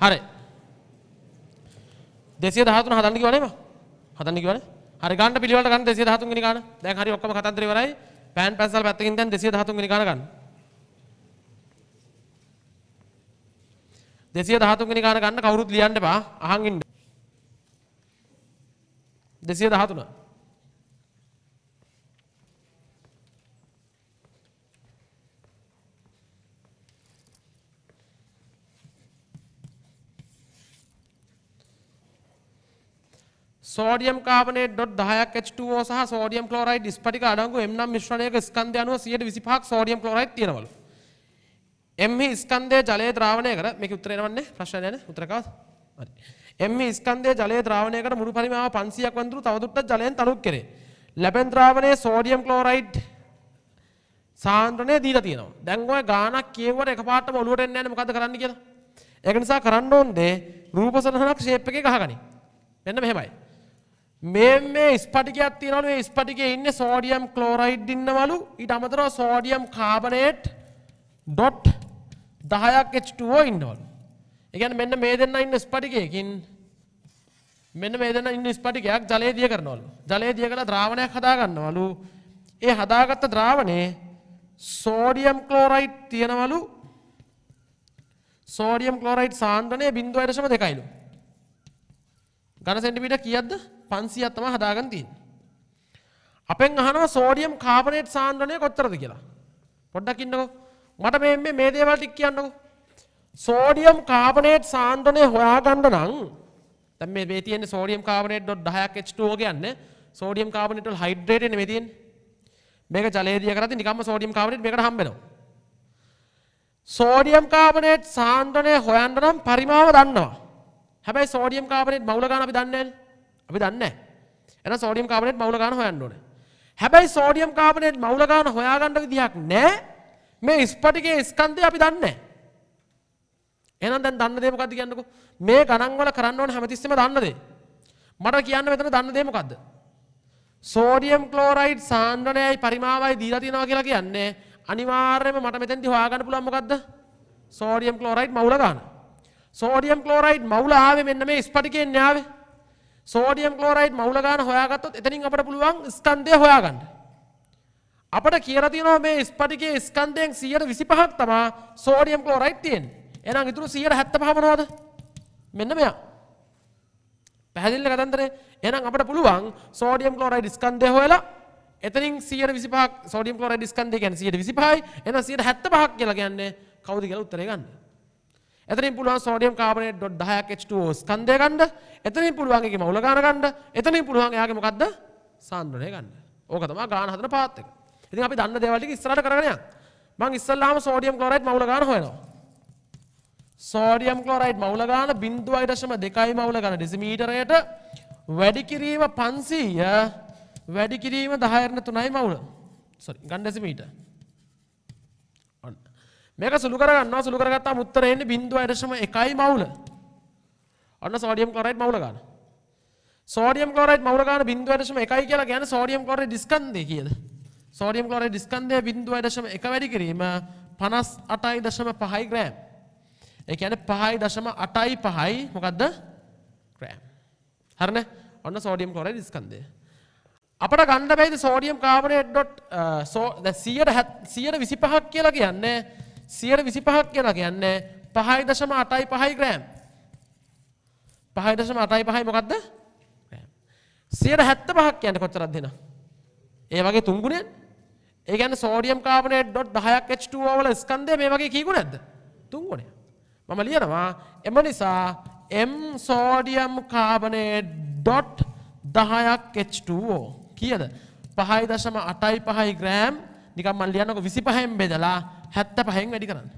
හරි දෙසිය දහතුන හදන්න කිව්වනේ හදන්න කිව්වනේ හරි ගන්න පිළිවෙලට ගන්න දෙසිය දහතුන් ගණි ගන්න දැන් හරි ඔක්කොම කතන්දරේ ඉවරයි පෑන් පැන්සල් පැත්තකින් දැන් දෙසිය දහතුන් ගණි ගන්න ගන්න දෙසිය දහතුන් ගණි ගන්න ගන්න කවුරුත් ලියන්න එපා අහන් ඉන්න දෙසිය දහතුන සෝඩියම් කාබනේට් ඩොට් 10ක් H2O සහ සෝඩියම් ක්ලෝරයිඩ් ස්පටික අඩංගු M නම් මිශ්‍රණයක ස්කන්ධය අනුව 125ක් සෝඩියම් ක්ලෝරයිඩ් තියෙනවලු. M හි ස්කන්ධය ජලයේ ද්‍රාවණය කර මේක උත්තරේ නවන්නේ ප්‍රශ්න නෑනේ උත්තර කවද? හරි. M හි ස්කන්ධය ජලයේ ද්‍රාවණය කර මුළු පරිමාව 500ක් වන්දුරු තවදුරටත් ජලයෙන් තනුක් කෙරේ. ලැබෙන ද්‍රාවණයේ සෝඩියම් ක්ලෝරයිඩ් සාන්ද්‍රණය දීලා තියෙනවා. දැන් ඔය ගාණක් කියවුවට එකපාරටම ඔලුවට එන්නේ නැහැ මොකද්ද කරන්න කියලා. ඒක නිසා කරන්න ඕනේ රූප සටහනක් ෂේප් එකේ ගහගනි. මෙන්න මෙහෙමයි. මේ මේ ස්පටිකයක් තියෙනවලු ඒ ස්පටිකේ ඉන්නේ සෝඩියම් ක්ලෝරයිඩ් ඉන්නවලු ඊට අමතරව සෝඩියම් කාබනේට් ඩොට් 10ක් H2O ඉන්නවලු. ඒ කියන්නේ මෙන්න මේ දෙන්නා ඉන්න ස්පටිකයකින් මෙන්න මේ දෙන්නා ඉන්න ස්පටිකයක් ජලයේ දිය කරනවලු. ජලයේ දිය කරලා ද්‍රාවණයක් හදා ගන්නවලු. ඒ හදාගත්ත ද්‍රාවණේ සෝඩියම් ක්ලෝරයිඩ් තියෙනවලු. සෝඩියම් ක්ලෝරයිඩ් සාන්ද්‍රණය 0.2ලු. ඝන සෙන්ටිමීටර කීයක්ද? 0.2 පන්සියක් තම හදාගන්න තින්. අපෙන් අහනවා සෝඩියම් කාපනේට් සාන්ද්‍රණය කොච්චරද කියලා. පොඩ්ඩක් ඉන්නකෝ මට මේ මේ දේවල් ටික කියන්නකෝ. සෝඩියම් කාබනේට් සාන්ද්‍රණය හොයාගන්න නම් දැන් මේ මේ තියෙන්නේ සෝඩියම් කාබනේට් 10ක් H2O කියන්නේ සෝඩියම් කාබනේට් වල හයිඩ්‍රේට් එන්නේ මේ තියෙන්නේ. මේක ජලයේදී කරද්දී නිකම්ම සෝඩියම් කාබනේට් මේකට හම්බ වෙනවා. සෝඩියම් කාබනේට් සාන්ද්‍රණය හොයන්න නම් පරිමාව දන්නවා. හැබැයි සෝඩියම් කාබනේට් මවුල ගන්න අපි දන්නේ නැහැ. අපි දන්නේ එහෙනම් සෝඩියම් කාබනේට් මවුල ගන්න හොයන්න ඕනේ. හැබැයි සෝඩියම් කාබනේට් මවුල ගන්න හොයාගන්න විදිහක් නැහැ. මේ ස්පටිකයේ ස්කන්ධය අපි දන්නේ නැහැ. එහෙනම් දැන් දන්න දේ මොකද්ද කියන්නකෝ? මේ ගණන් වල කරන්න ඕන හැමතිස්සෙම දන්න දේ. මට කියන්න මෙතන දන්න දේ මොකද්ද? සෝඩියම් ක්ලෝරයිඩ් සාන්ද්‍රණයයි පරිමාවයි දීලා තියෙනවා කියලා කියන්නේ අනිවාර්යයෙන්ම මට මෙතෙන්දී හොයාගන්න පුළුවන් මොකද්ද? සෝඩියම් ක්ලෝරයිඩ් මවුල ගන්න. සෝඩියම් ක්ලෝරයිඩ් මවුල ආවේ මෙන්න මේ ස්පටිකයෙන් ආවේ. සෝඩියම් ක්ලෝරයිඩ් මවුල ගාන හොයාගත්තොත් එතනින් අපට පුළුවන් ස්කන්ධය හොයාගන්න. අපට කියලා තියෙනවා මේ ස්පටිකයේ ස්කන්ධයෙන් 125ක් තමයි සෝඩියම් ක්ලෝරයිඩ් තියෙන්නේ. එහෙනම් ඉතුරු 175 මොනවද? මෙන්න මෙයා. පැහැදිලිද කතන්දරේ? එහෙනම් අපට පුළුවන් සෝඩියම් ක්ලෝරයිඩ් ස්කන්ධය හොයලා එතනින් 125ක් සෝඩියම් ක්ලෝරයිඩ් ස්කන්ධය කියන්නේ 125යි. එහෙනම් 175ක් කියලා කියන්නේ කවුද කියලා උත්තරේ ගන්න. එතනින් පුළුවන් සෝඩියම් කාබනේට් ඩොට් 10ක් H2O ස්කන්ධය ගන්න. එතනින් පුළුවන් ඒකේ මවුල ගාන ගන්න. එතනින් පුළුවන් එයාගේ මොකද්ද? සාන්ද්‍රණය ගන්න. ඕක තමයි ගාන හදන පාත් එක. ඉතින් අපි දන්න දේවල් ටික ඉස්සරහට කරගෙන යන්න. මම ඉස්සල්ලාම සෝඩියම් ක්ලෝරයිඩ් මවුල ගාන හොයනවා. සෝඩියම් ක්ලෝරයිඩ් මවුල ගාන 0.2 මවුල ගාන ඩෙසිමීටරයට වැඩි කිරීම 500 වැඩි කිරීම 10 3යි මවුල. sorry ගන්න ඩෙසිමීටර. මේක සුළු කරගන්නවා සුළු කරගත්තාම උත්තරේ එන්නේ 0.1යි මවුල. අන්න සෝඩියම් ක්ලෝරයිඩ් මවුල ගන්න. සෝඩියම් ක්ලෝරයිඩ් මවුල ගන්න 0.1යි කියලා කියන්නේ සෝඩියම් ක්ලෝරයිඩ් ස්කන්ධය කියද? සෝඩියම් ක්ලෝරයිඩ් ස්කන්ධය 0.1 වැඩි කිරීම 58.5 ග්‍රෑම්. ඒ කියන්නේ 5.85යි මොකද්ද? ග්‍රෑම්. හරිනේ? ඔන්න සෝඩියම් ක්ලෝරයිඩ් ස්කන්ධය. අපට ගණ්ඩ බැයිද සෝඩියම් කාබනේට් ඩොට් සෝ 100 100 25ක් කියලා කියන්නේ සියයට විසි පහක් කියලා කියන්න පහයි දශම අටයි පහයි ග්‍රෑම් පහයි දශම අටයි පහයි මොකක්ද සියයට හැත්ත පහක් කියන්න කොච්චරක් දෙෙන ඒ වගේ තුන්ගුණෙන් ඒගන සෝඩියම් කාපනේ ඩොට් දහයක් H2ෝවල ස්කන්දය මේ වගේ කීගු නැද්ද තුන්ගුණ මම ලියනවා එම නිසා එම් සෝඩියම් කාබනේ ඩොට් දහයක් H2ෝ කියද පහයි දශම අටයි පහයි ග්‍රෑම් නිකම්මල් ලියනක විසි පහෙන් බෙදලා හැත්ත පහෙන් වැඩි කරන්න.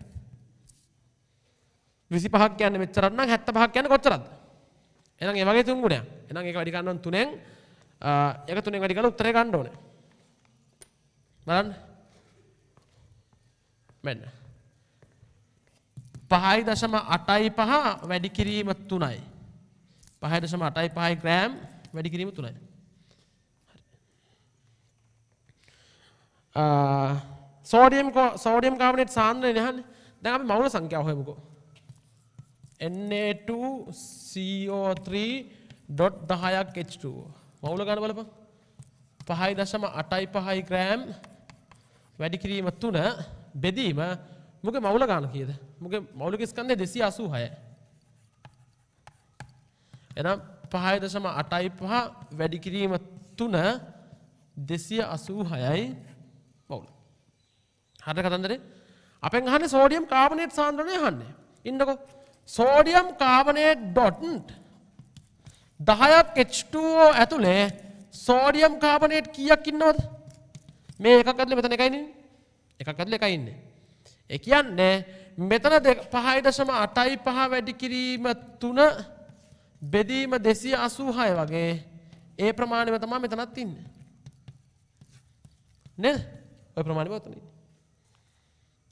විසි පහක් කියන්න මෙච්චරන්න හැත්ත පහක් කියන්න කොච්චරද. එනම් ඒවගේ තුන් ගුණයක් එනම් ඒක වැඩි ගන්නවන් තුනෙන් එක තුනෙන් වැඩි කරලා උත්තරේ ගන්න ඕනේ. බලන්න. මෙන්න. 5.85 වැඩි කිරීම 3යි. 5.85 ග්‍රෑම් වැඩි කිරීම 3යි. හරි. සෝඩියම් සෝඩියම් කාබනේට් සාන්ද්‍රය නහන්නේ දැන් අපි මවුල සංඛ්‍යාව හොයමුකෝ Na2CO3 ඩොට් 10ක් H2O මවුල ගන්න බලපන් 5.85 ග්‍රෑම් වැඩි කිරීම 3 බෙදීම මොකේ මවුල ගන්න කීයද මොකේ මවුලික ස්කන්ධය 286 එහෙනම් 5.85 වැඩි කිරීම 3 286යි හට කතන්දරේ අපෙන් අහන සෝඩියම් කාබනේට් සාන්ද්‍රණය හන්නේ ඉන්නකො සෝඩියම් කාබනේට් ඩොටන්ට් දහයක් H2O ඇතුළේ සෝඩියම් කාබනේට් කියක් ඉන්නවද මේ එකකත්ල මෙතන එකයින එකකත්ල එකයින්න එක කියන්නේ මෙතන පහයිදශම අටයි පහ වැඩි කිරීම තුන බෙදීම දෙසී අසූහය වගේ ඒ ප්‍රමාණය තමා මෙතනත් ඉන්න නෙ ඔය ප්‍රමාණි පොතනී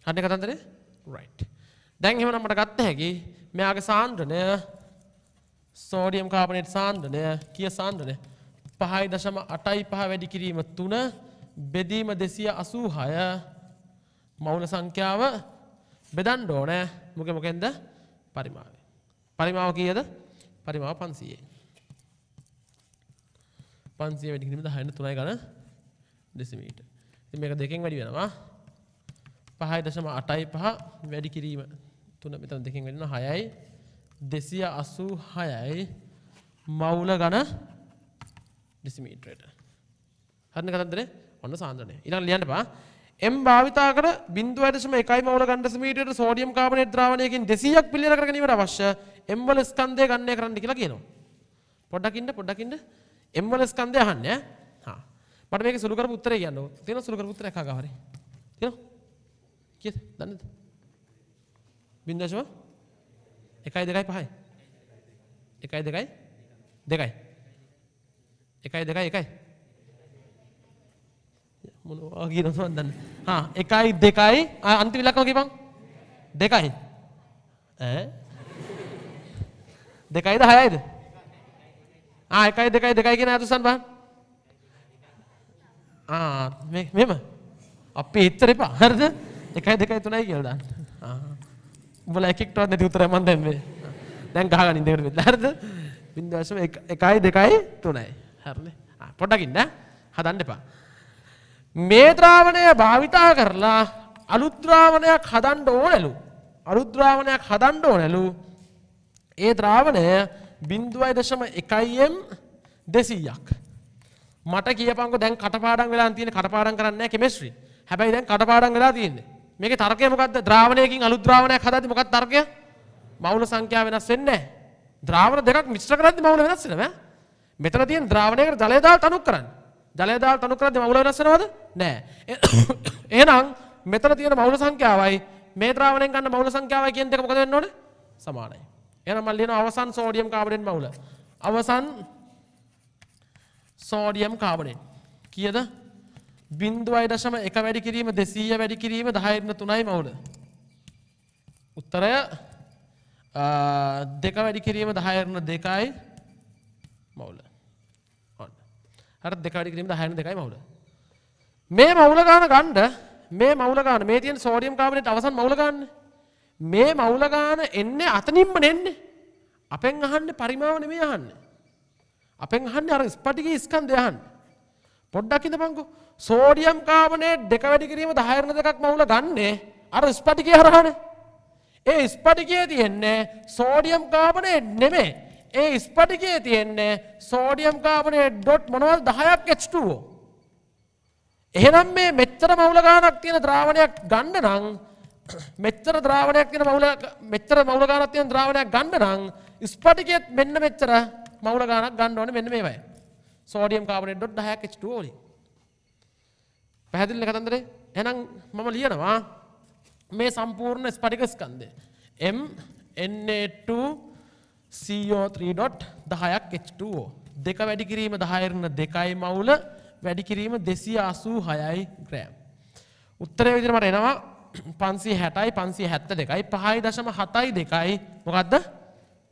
හන්න කතන්දරේ රයි් දැන් එහෙම නම්මට ගත්ත හැකි මෙයාගේ සාන්ද්‍රනය සෝඩියම් කාපනෙට් සාන්ද්‍රනය කිය සාන්ද්‍රනය පහයි දශම අටයි පහ වැඩි කිරීම තුන බෙදීම දෙසිය අසූ හය මවුල සංඛ්‍යාව බෙදන් ඩෝනෑ මොක මොකෙන්ද පරිමාව. පරිමාව කියද පරිමාව පන්සියේ. පන්සිය වැඩිකිරීම හන්න තුනයි ගන දෙසිමීට මේක දෙකෙන් වැඩි වෙනවා පහයි දශම අටයි පහ වැඩි කිරීම තුන මෙතන දෙකින් වෙන්න හයයි දෙසිය අස්සූ හයයි මවුල ගන ඩිසිමීට්‍රයට හරණ කතන්දරේ ඔන්න සාන්දරනය ඉරන් ලියන්න පා එම් භාවිතාකට බින්දු අදශම එකයි මවල ගණඩසමීටයට සෝඩියම් කාබන ද්‍රාවණයකින් දෙසියක් පිළිර කරනීමට අවශ්‍ය එම්වල ස්කන්දය ගන්නය කරන්න කියලා කියනවා. පොඩ්ඩකින්ට පොඩ්ඩකින්ට එම්වල ස්කන්දය හන්න මට මේක සුළුකර පුත්තර කියන්න තින සුළුකර පුත්තර එකකාවර තිනවා. දන්නද බින්දශව එකයි දෙකයි පහයි එකයි දෙකයි දෙකයි එකයි දෙකයි එකයි මොනවා කියනවා දන්න හා එකයි දෙකයි අන්තිම ඉලක්කම කියපන් දෙකයි ඈ දෙකයිද හයයිද ආ එකයි දෙකයි දෙකයි කියන අතුසන් බං ආ මෙම අපි හිතර එපා හරිද එකයි දෙකයි තුනයි කියලා දාන්න. උඹලා එකෙක්ටවත් නැති උත්තරයක් මම දැම්මේ. දැන් ගහගන්න ඉඳගෙන වෙද්ද හරිද? 0.1යි 2යි 3යි. හරිනේ. ආ පොඩ්ඩක් ඉන්න. හදන්න එපා. මේ ද්‍රාවණය භාවිතා කරලා අලුත් ද්‍රාවණයක් හදන්න ඕනලු. අලුත් ද්‍රාවණයක් හදන්න ඕනලු. ඒ ද්‍රාවණය 0.1ම් 200ක්. මට කියපංකෝ දැන් කටපාඩම් වෙලා තියෙන කටපාඩම් කරන්නේ නැහැ කෙමිස්ට්‍රි. හැබැයි දැන් කටපාඩම් වෙලා තියෙන්නේ. මේකේ තර්කය මොකද්ද? ද්‍රාවණයකින් අලුත් ද්‍රාවණයක් හදාද්දි මොකක්ද තර්කය? මවුල සංඛ්‍යාව වෙනස් වෙන්නේ නැහැ. ද්‍රාවණ දෙකක් මිශ්‍ර කරද්දි මවුල වෙනස් වෙනවා. මෙතන තියෙන ද්‍රාවණයකට ජලය දාලා තනු කරන්නේ. ජලය දාලා තනු කරද්දි මවුල වෙනස් වෙනවද? නැහැ. එහෙනම් මෙතන තියෙන මවුල සංඛ්‍යාවයි මේ ද්‍රාවණයෙන් ගන්න මවුල සංඛ්‍යාවයි කියන දෙක මොකද වෙන්න ඕනේ? සමානයි. එහෙනම් මම ලියනවා අවසන් සෝඩියම් කාබනේට් මවුල. අවසන් සෝඩියම් කාබනේට්. කීයද? 0.5 බින්දුවයි දශම එක වැඩි කිරීම දෙසීය වැඩි කිරීම දහයන්න තුනයි මවුල. උත්තරය දෙක වැඩි කිරීම දහයරණ දෙකයි මවුල හර දෙකඩි කිරීම දහයන දෙකයි මවුල. මේ මවුලගාන ගණ්ඩ මේ මවුලගාන මේ තියන් සෝඩියම් කාබනට අවසන් මවුලගන්න මේ මවුලගාන එන්නේ අතනින්ම නෙන්නේ අපෙන් අහන්න පරිමාවන මේ අහන්න. අපෙන් අහන්න අර ස්පටික ස්කන් දෙයහන් පොඩ්ඩක් ඉඳ පංකු සෝඩියම් කාබනේට් දෙක වැඩි කිරීම 10 වෙනි දෙකක් මවුල ගන්නෙ අර ස්පටිකය හරහානේ. ඒ ස්පටිකයේ තියෙන්නේ සෝඩියම් කාබනේට් නෙමෙයි. ඒ ස්පටිකයේ තියෙන්නේ සෝඩියම් කාබනේට් ඩොට් මොනවද 10ක් H2O. එහෙනම් මේ මෙච්චර මවුල ගානක් තියෙන ද්‍රාවණයක් ගන්න නම් මෙච්චර ද්‍රාවණයක් තියෙන මවුල මෙච්චර මවුල ගානක් තියෙන ද්‍රාවණයක් ගන්න නම් ස්පටිකයේත් මෙන්න මෙච්චර මවුල ගානක් ගන්න ඕනේ මෙන්න මේවයි. සෝඩියම් කාබනේට් ඩොට් 10ක් H2O වලින්. පැහැදිලිද කතන්දරේ? එහෙනම් මම ලියනවා මේ සම්පූර්ණ ස්පටික ස්කන්ධය M Na2 CO3. 10ක් H2O දෙක වැඩි කිරීම 10 වෙන දෙකයි මවුල වැඩි කිරීම 286යි ග්‍රෑම්. උත්තරය විදිහට මට එනවා 560යි 572යි 5.72යි මොකද්ද?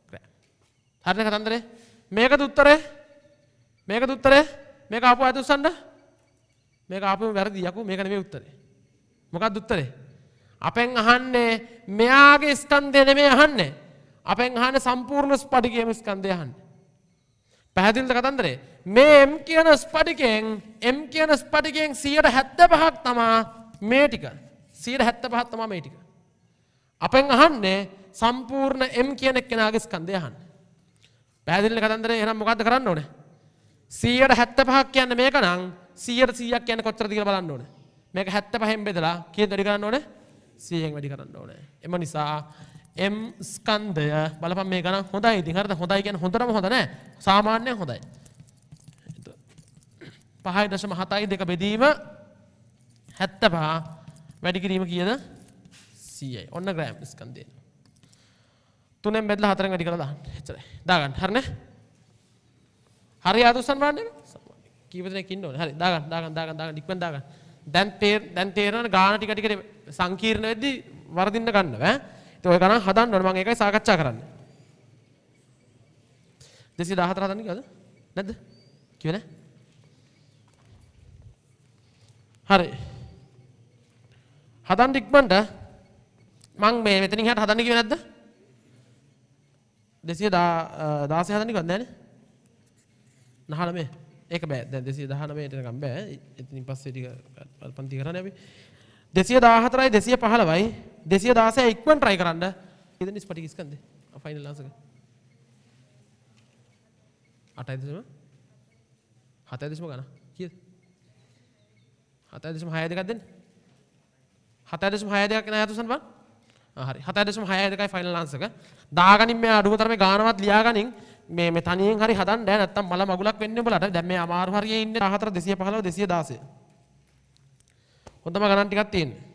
ග්‍රෑම්. හරිද කතන්දරේ? මේකද උත්තරේ? මේකද උත්තරේ? මේක ආපුවා ඇතුස්සන්න? මේක අපම වැරදි යකු මේක නෙමෙයි උත්තරේ. මොකක්ද උත්තරේ? අපෙන් අහන්නේ මෙයාගේ ස්කන්ධය නෙමෙයි අහන්නේ. අපෙන් අහන්නේ සම්පූර්ණ ස්පටිකයේම ස්කන්ධය අහන්නේ. පැහැදිලිද කතන්දරේ? මේ M කියන ස්පටිකයෙන් M කියන ස්පටිකයෙන් 175ක් තමයි මේ ටික. 175ක් තමයි මේ ටික. අපෙන් අහන්නේ සම්පූර්ණ M කියන එක්කෙනාගේ ස්කන්ධය අහන්න. පැහැදිලිද කතන්දරේ? එහෙනම් මොකද්ද කරන්න ඕනේ? 175ක් කියන්නේ මේක නම් සියයට සීයක් යන කොච්චර දිග බලන්න ඕන මේක හැත්ත පහෙන් බෙදලා කිය දඩි කරන්න ඕන සියෙන් වැඩි කරන්න ඕන එම නිසා එම් ස්කන්දය බලපන් මේ ගන හොඳයි දිහරද හොඳයි ගැන හොඳරම හොඳන සාමාන්‍යය හොඳයි පහයි දශම හතයි දෙක බෙදීම හැත්ත පහ වැඩිකිරීම කියද සීයයි ඔන්න ග්‍රෑම් ස්කන්දය තුනෙන් බෙදල හතරෙන් වැඩි කරලා හෙචර දාගන්න හරන හරි අදුසන් වන්නේ කීප දෙනෙක් ඉන්න ඕනේ. හරි. දාගන්න දාගන්න දාගන්න දාගන්න ඉක්මන් දාගන්න. දැන් තේර දැන් තේරෙනවනේ ගාන ටික ටික සංකීර්ණ වෙද්දී වරදින්න ගන්නව ඈ. ඉතින් ඔය ගණන් හදන්න ඕනේ. මම ඒකයි සාකච්ඡා කරන්නේ. 214 හදන්න කිව්වද? නැද්ද? කිව්වේ නෑ. හරි. හදන්න ඉක්මනට මං මේ මෙතනින් එහාට හදන්න කිව්වේ නැද්ද? 216 හදන්න කිව්වද නැහනේ? නහල මේ ඒක බෑ දැන් 219ට එනකම් බෑ. ඉතින් පස්සේ ටික පන්ති කරන්න අපි. 214යි 215යි 216 ඉක්මන් try කරන්න. ඉතින් ස්පටික ස්කන්දේ. ෆයිනල් answer එක. 8.7 7.7 ගණන්. කීයද? 7.6 දෙකක් දෙන්න. 7.6 දෙකක් නෑ අතුසන් බං. හරි 7.6 දෙකයි ෆයිනල් answer එක. දාගනින් මේ අඩුම තරමේ ගානවත් ලියාගනින්. මේ මේ තනියෙන් හරි හදන්න බෑ නැත්තම් මල මගුලක් වෙන්න උඹලට. දැන් මේ අමාරු හරියේ ඉන්නේ 14 215 216. හොඳම ගණන් ටිකක් තියෙන්නේ.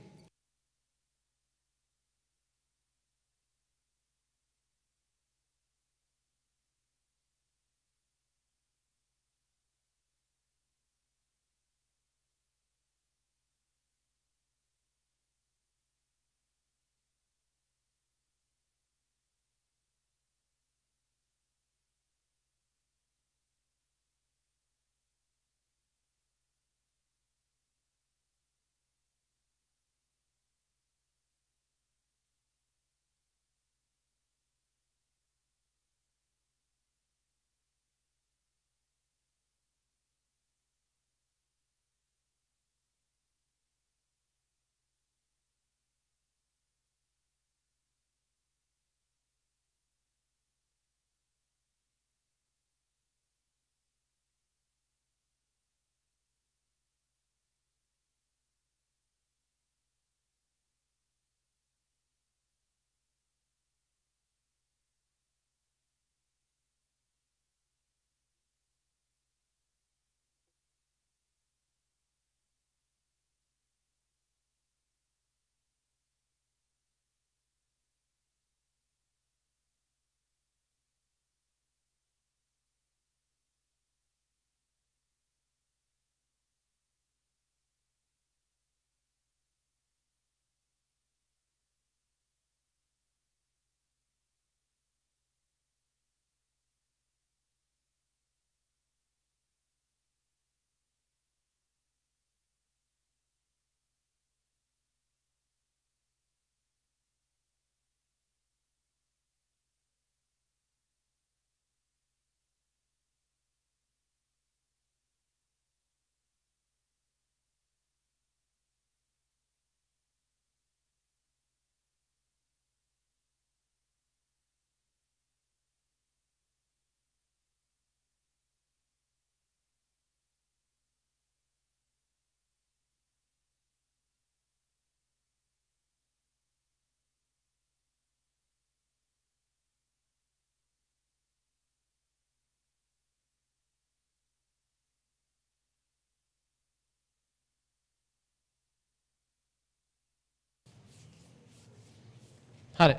හරි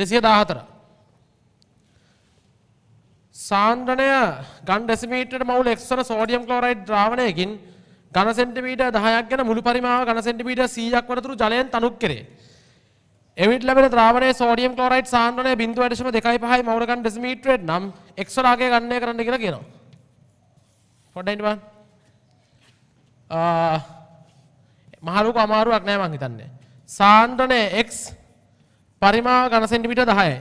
දෙසිය දාහතර සාන්ද්‍රණය ගන් ඩෙසිමීටර් මවුල් එක්සර සෝඩියම් ක්ලෝරයිඩ් ද්‍රාවණයකින් ඝන සෙන්ටිමීටර් 10ක් ගැන මුළු පරිමාව ඝන සෙන්ටිමීටර් 100ක් වරතුරු ජලයෙන් තනුක් කෙරේ. එවිට ලැබෙන ද්‍රාවණයේ සෝඩියම් ක්ලෝරයිඩ් සාන්ද්‍රණය 0.25යි මවුල් ගන් ඩෙසිමීටර් නම් එක්සර ආගය ගණනය කරන්න කියලා කියනවා. පොඩ්ඩයින් බලන්න. ආ මහලුක අමාරුවක් නෑ මං හිතන්නේ. සාන්ද්‍රණය x පරිමාව ඝන සෙන්ටිමීටර් 10යි.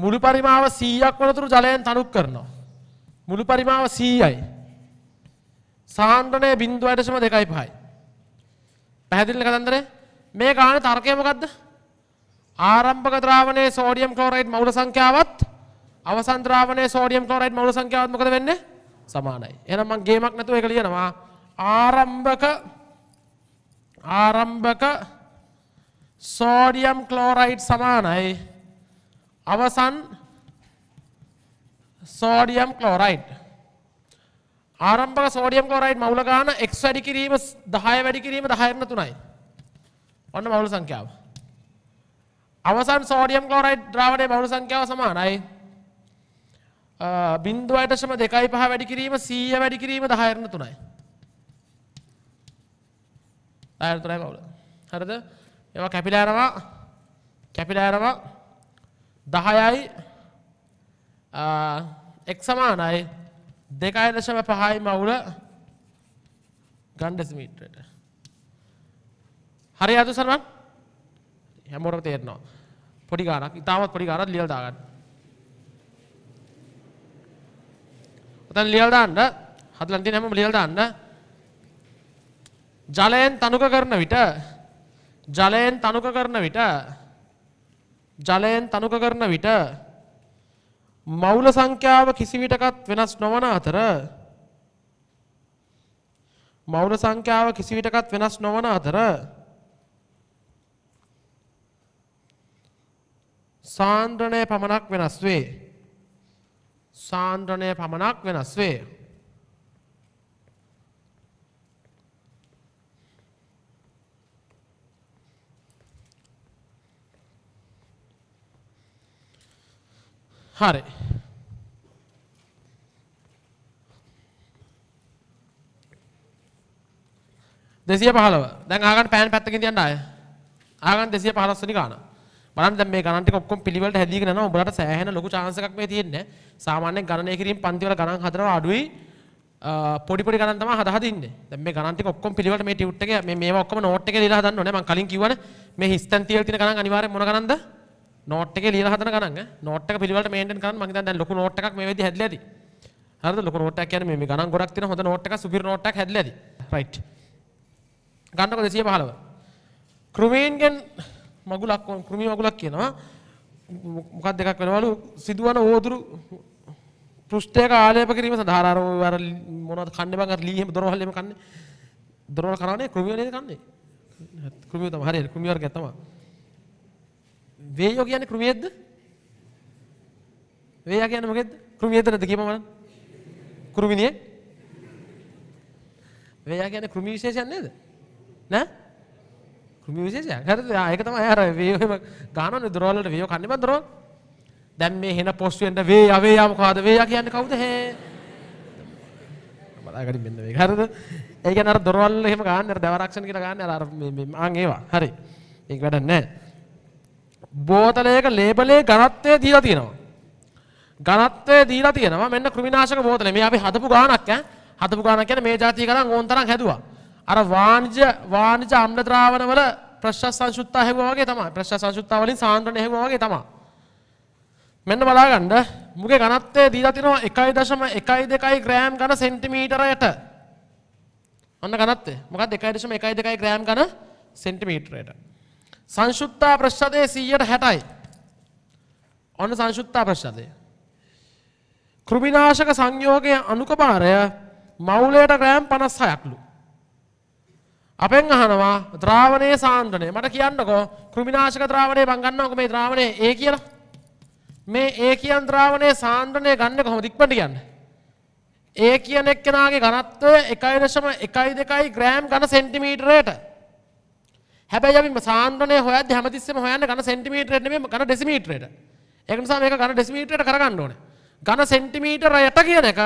මුළු පරිමාව 100ක් වනතුරු ජලයෙන් තණුක් කරනවා. මුළු පරිමාව 100යි. සාන්ද්‍රණය 0.25යි. පැහැදිලිද කතන්දරේ? මේ ගාන තර්කය මොකද්ද? ආරම්භක ද්‍රාවණයේ සෝඩියම් ක්ලෝරයිඩ් මූල සංඛ්‍යාවත් අවසන් ද්‍රාවණයේ සෝඩියම් ක්ලෝරයිඩ් මූල සංඛ්‍යාවත් මොකද වෙන්නේ? සමානයි. එහෙනම් මම ගේමක් නැතුව ඒක ලියනවා. ආරම්භක ආරම්භක සෝඩියම් ක්ලෝරයිඩ් සමානයි අවසන් සෝඩියම් ක්ලෝරයිඩ් ආරම්භක සෝඩියම් ක්ලෝරයිඩ් මවුල ගාන x වැඩි කිරීම 10 වැඩි කිරීම 10න්න 3යි ඔන්න මවුල සංඛ්‍යාව අවසන් සෝඩියම් ක්ලෝරයිඩ් ද්‍රාවණයේ මවුල සංඛ්‍යාව සමානයි බින්දුව 8.25 වැඩි කිරීම 100 වැඩි කිරීම 10න්න 3යි 10න්න 3යි මවුල හරිද ඒවා කැපිලා යනවා කැපිලා යනවා 10යි x සමානයි 2.5යි මවුල ගන් ඩෙසිමීටරයට හරි අද සර්වන් හැමෝටම තේරෙනවා පොඩි ගානක් ඉතාමත් පොඩි ගානක් ලියලා දාගන්න ඔතන ලියලා දාන්න හදලා තියෙන හැමෝම ලියලා දාන්න ජලයෙන් තනුක කරන විට ජලයෙන් තනුක කරන විට ජලයෙන් තනුක කරන විට මවුල සංඛ්‍යාව කිසිවිටකත් වෙනස් නොවන අතර මවුල සංඛ්‍යාව කිසිවිටකත් වෙනස් නොවන අතර සාන්ද්‍රණය පමණක් වෙනස් වේ. සාන්ද්‍රණය පමණක් වෙනස් වේ. හරි. දෙසිය පහලව දැන් ආගන් පෑන් පැත්තකින් තියන්න ආය. ආගන් 215 වෙනි ගාන. බලන්න දැන් මේ ගණන් ටික ඔක්කොම පිළිවෙලට හැදීගෙන යනවා. උඹලට සෑහෙන ලොකු chance එකක් මේ තියෙන්නේ. සාමාන්‍යයෙන් ගණනය කිරීම පන්ති වල ගණන් හදනවා අඩුයි. පොඩි පොඩි ගණන් තමයි හදා හදින්නේ. දැන් මේ ගණන් ටික ඔක්කොම පිළිවෙලට මේ ටියුට් එකේ මේ මේවා ඔක්කොම නෝට් එකේ ලියලා හදන්න ඕනේ. මම කලින් කිව්වනේ මේ හිස්තන් තියලා තියෙන ගණන් අනිවාර්යෙන් මොන ගණන්ද? නෝට් එකේ ලියලා හදන ගණන් ඈ නෝට් එක පිළිවෙලට මේන්ටේන් කරන්න මම හිතන්නේ දැන් ලොකු නෝට් එකක් මේ වෙද්දි හැදලා ඇති හරිද ලොකු නෝට් එකක් කියන්නේ මේ මේ ගණන් ගොඩක් තියෙන හොඳ නෝට් එකක් සුපිරි නෝට් එකක් හැදලා ඇති රයිට් ගන්නකො 215 ක්‍රමීන්ගෙන් මගුලක් ක්‍රමී මගුලක් කියනවා මොකක් දෙකක් වෙනවලු සිදුවන ඕදුරු පෘෂ්ඨයක ආලේප කිරීම සඳහා අර අර මොනවද කන්නේ බං අර ලී එහෙම දොරවල් එහෙම කන්නේ දොරවල් කරානේ ක්‍රමියෝ නේද කන්නේ ක්‍රමියෝ තමයි හරියට ක්‍රමියෝ වර්ගයක් තමයි වේයෝ කියන්නේ කෘමියෙක්ද? වේයා කියන්නේ මොකෙද්ද? කෘමියෙක්ද නැද්ද කියපම බලන්න. කෘමිනිය. වේයා කියන්නේ කෘමි විශේෂයක් නේද? නෑ? කෘමි විශේෂයක්. හරිද? ආ ඒක තමයි අර වේයෝ එහෙම ගන්නවනේ දොරවල් වලට වේයෝ කන්නේ බං දොරවල්. දැන් මේ හෙන පොස් වෙන්න වේයා වේයා මොකද්ද? වේයා කියන්නේ කවුද? හේ. බලාගන්න මෙන්න මේක. හරිද? ඒ කියන්නේ අර දොරවල් එහෙම ගන්න අර දවරක්ෂණ කියලා ගන්න අර මේ මං ඒවා. හරි. ඒක වැඩක් නෑ. බෝතලයක ලේබලේ ඝනත්වය දීලා තියෙනවා. ඝනත්වය දීලා තියෙනවා මෙන්න කෘමිනාශක බෝතලේ. මේ අපි හදපු ගාණක් ඈ. හදපු ගාණක් කියන්නේ මේ જાතිය ගණන් ඕන තරම් හැදුවා. අර වාණිජ වාණිජ අම්ල ද්‍රාවණ වල ප්‍රශ්න සංසුත්තා හැවුවා වගේ තමයි. ප්‍රශ්න සංසුත්තා වලින් සාන්ද්‍රණය හැවුවා වගේ තමයි. මෙන්න බලාගන්න මුගේ ඝනත්වය දීලා තියෙනවා 1.12 ග්‍රෑම් ඝන සෙන්ටිමීටරයට. ඔන්න ඝනත්වය. මොකක්ද 1.12 ග්‍රෑම් ඝන සෙන්ටිමීටරයට. සංශුත්තා ප්‍රශ්ෂදය සීයට හැටයි. ඔන්න සංශුත්තා ප්‍රශ්ෂදය. කෘමිනාශක සංයෝගය අනුකභාරය මවුලයට ග්‍රෑම් පනස් හයක්ලු. අපෙන් අහනවා ද්‍රාවණය සාන්ද්‍රනය මට කියන්නකෝ කෘමිනාශක ද්‍රාවණය බංගන්නක මේ ද්‍රාවණය ඒ කියලා මේ ඒ කියන් ද්‍රාවණය සාන්ද්‍රනය ගන්න කොහොම දික්පට කියන්න. ඒ කියන එක්කෙනගේ ගනත්ව එකයි දශම එකයි දෙකයි ග්‍රෑම් ගන සෙන්ටිමීටරයට හැබැයි අපි සාන්ද්‍රණය හොයද්දි හැමතිස්සෙම හොයන්න ඝන සෙන්ටිමීටරයට නෙමෙයි ඝන ඩෙසිමීටරයට. ඒක නිසා මේක ඝන ඩෙසිමීටරයට කරගන්න ඕනේ. ඝන සෙන්ටිමීටරයට කියන එක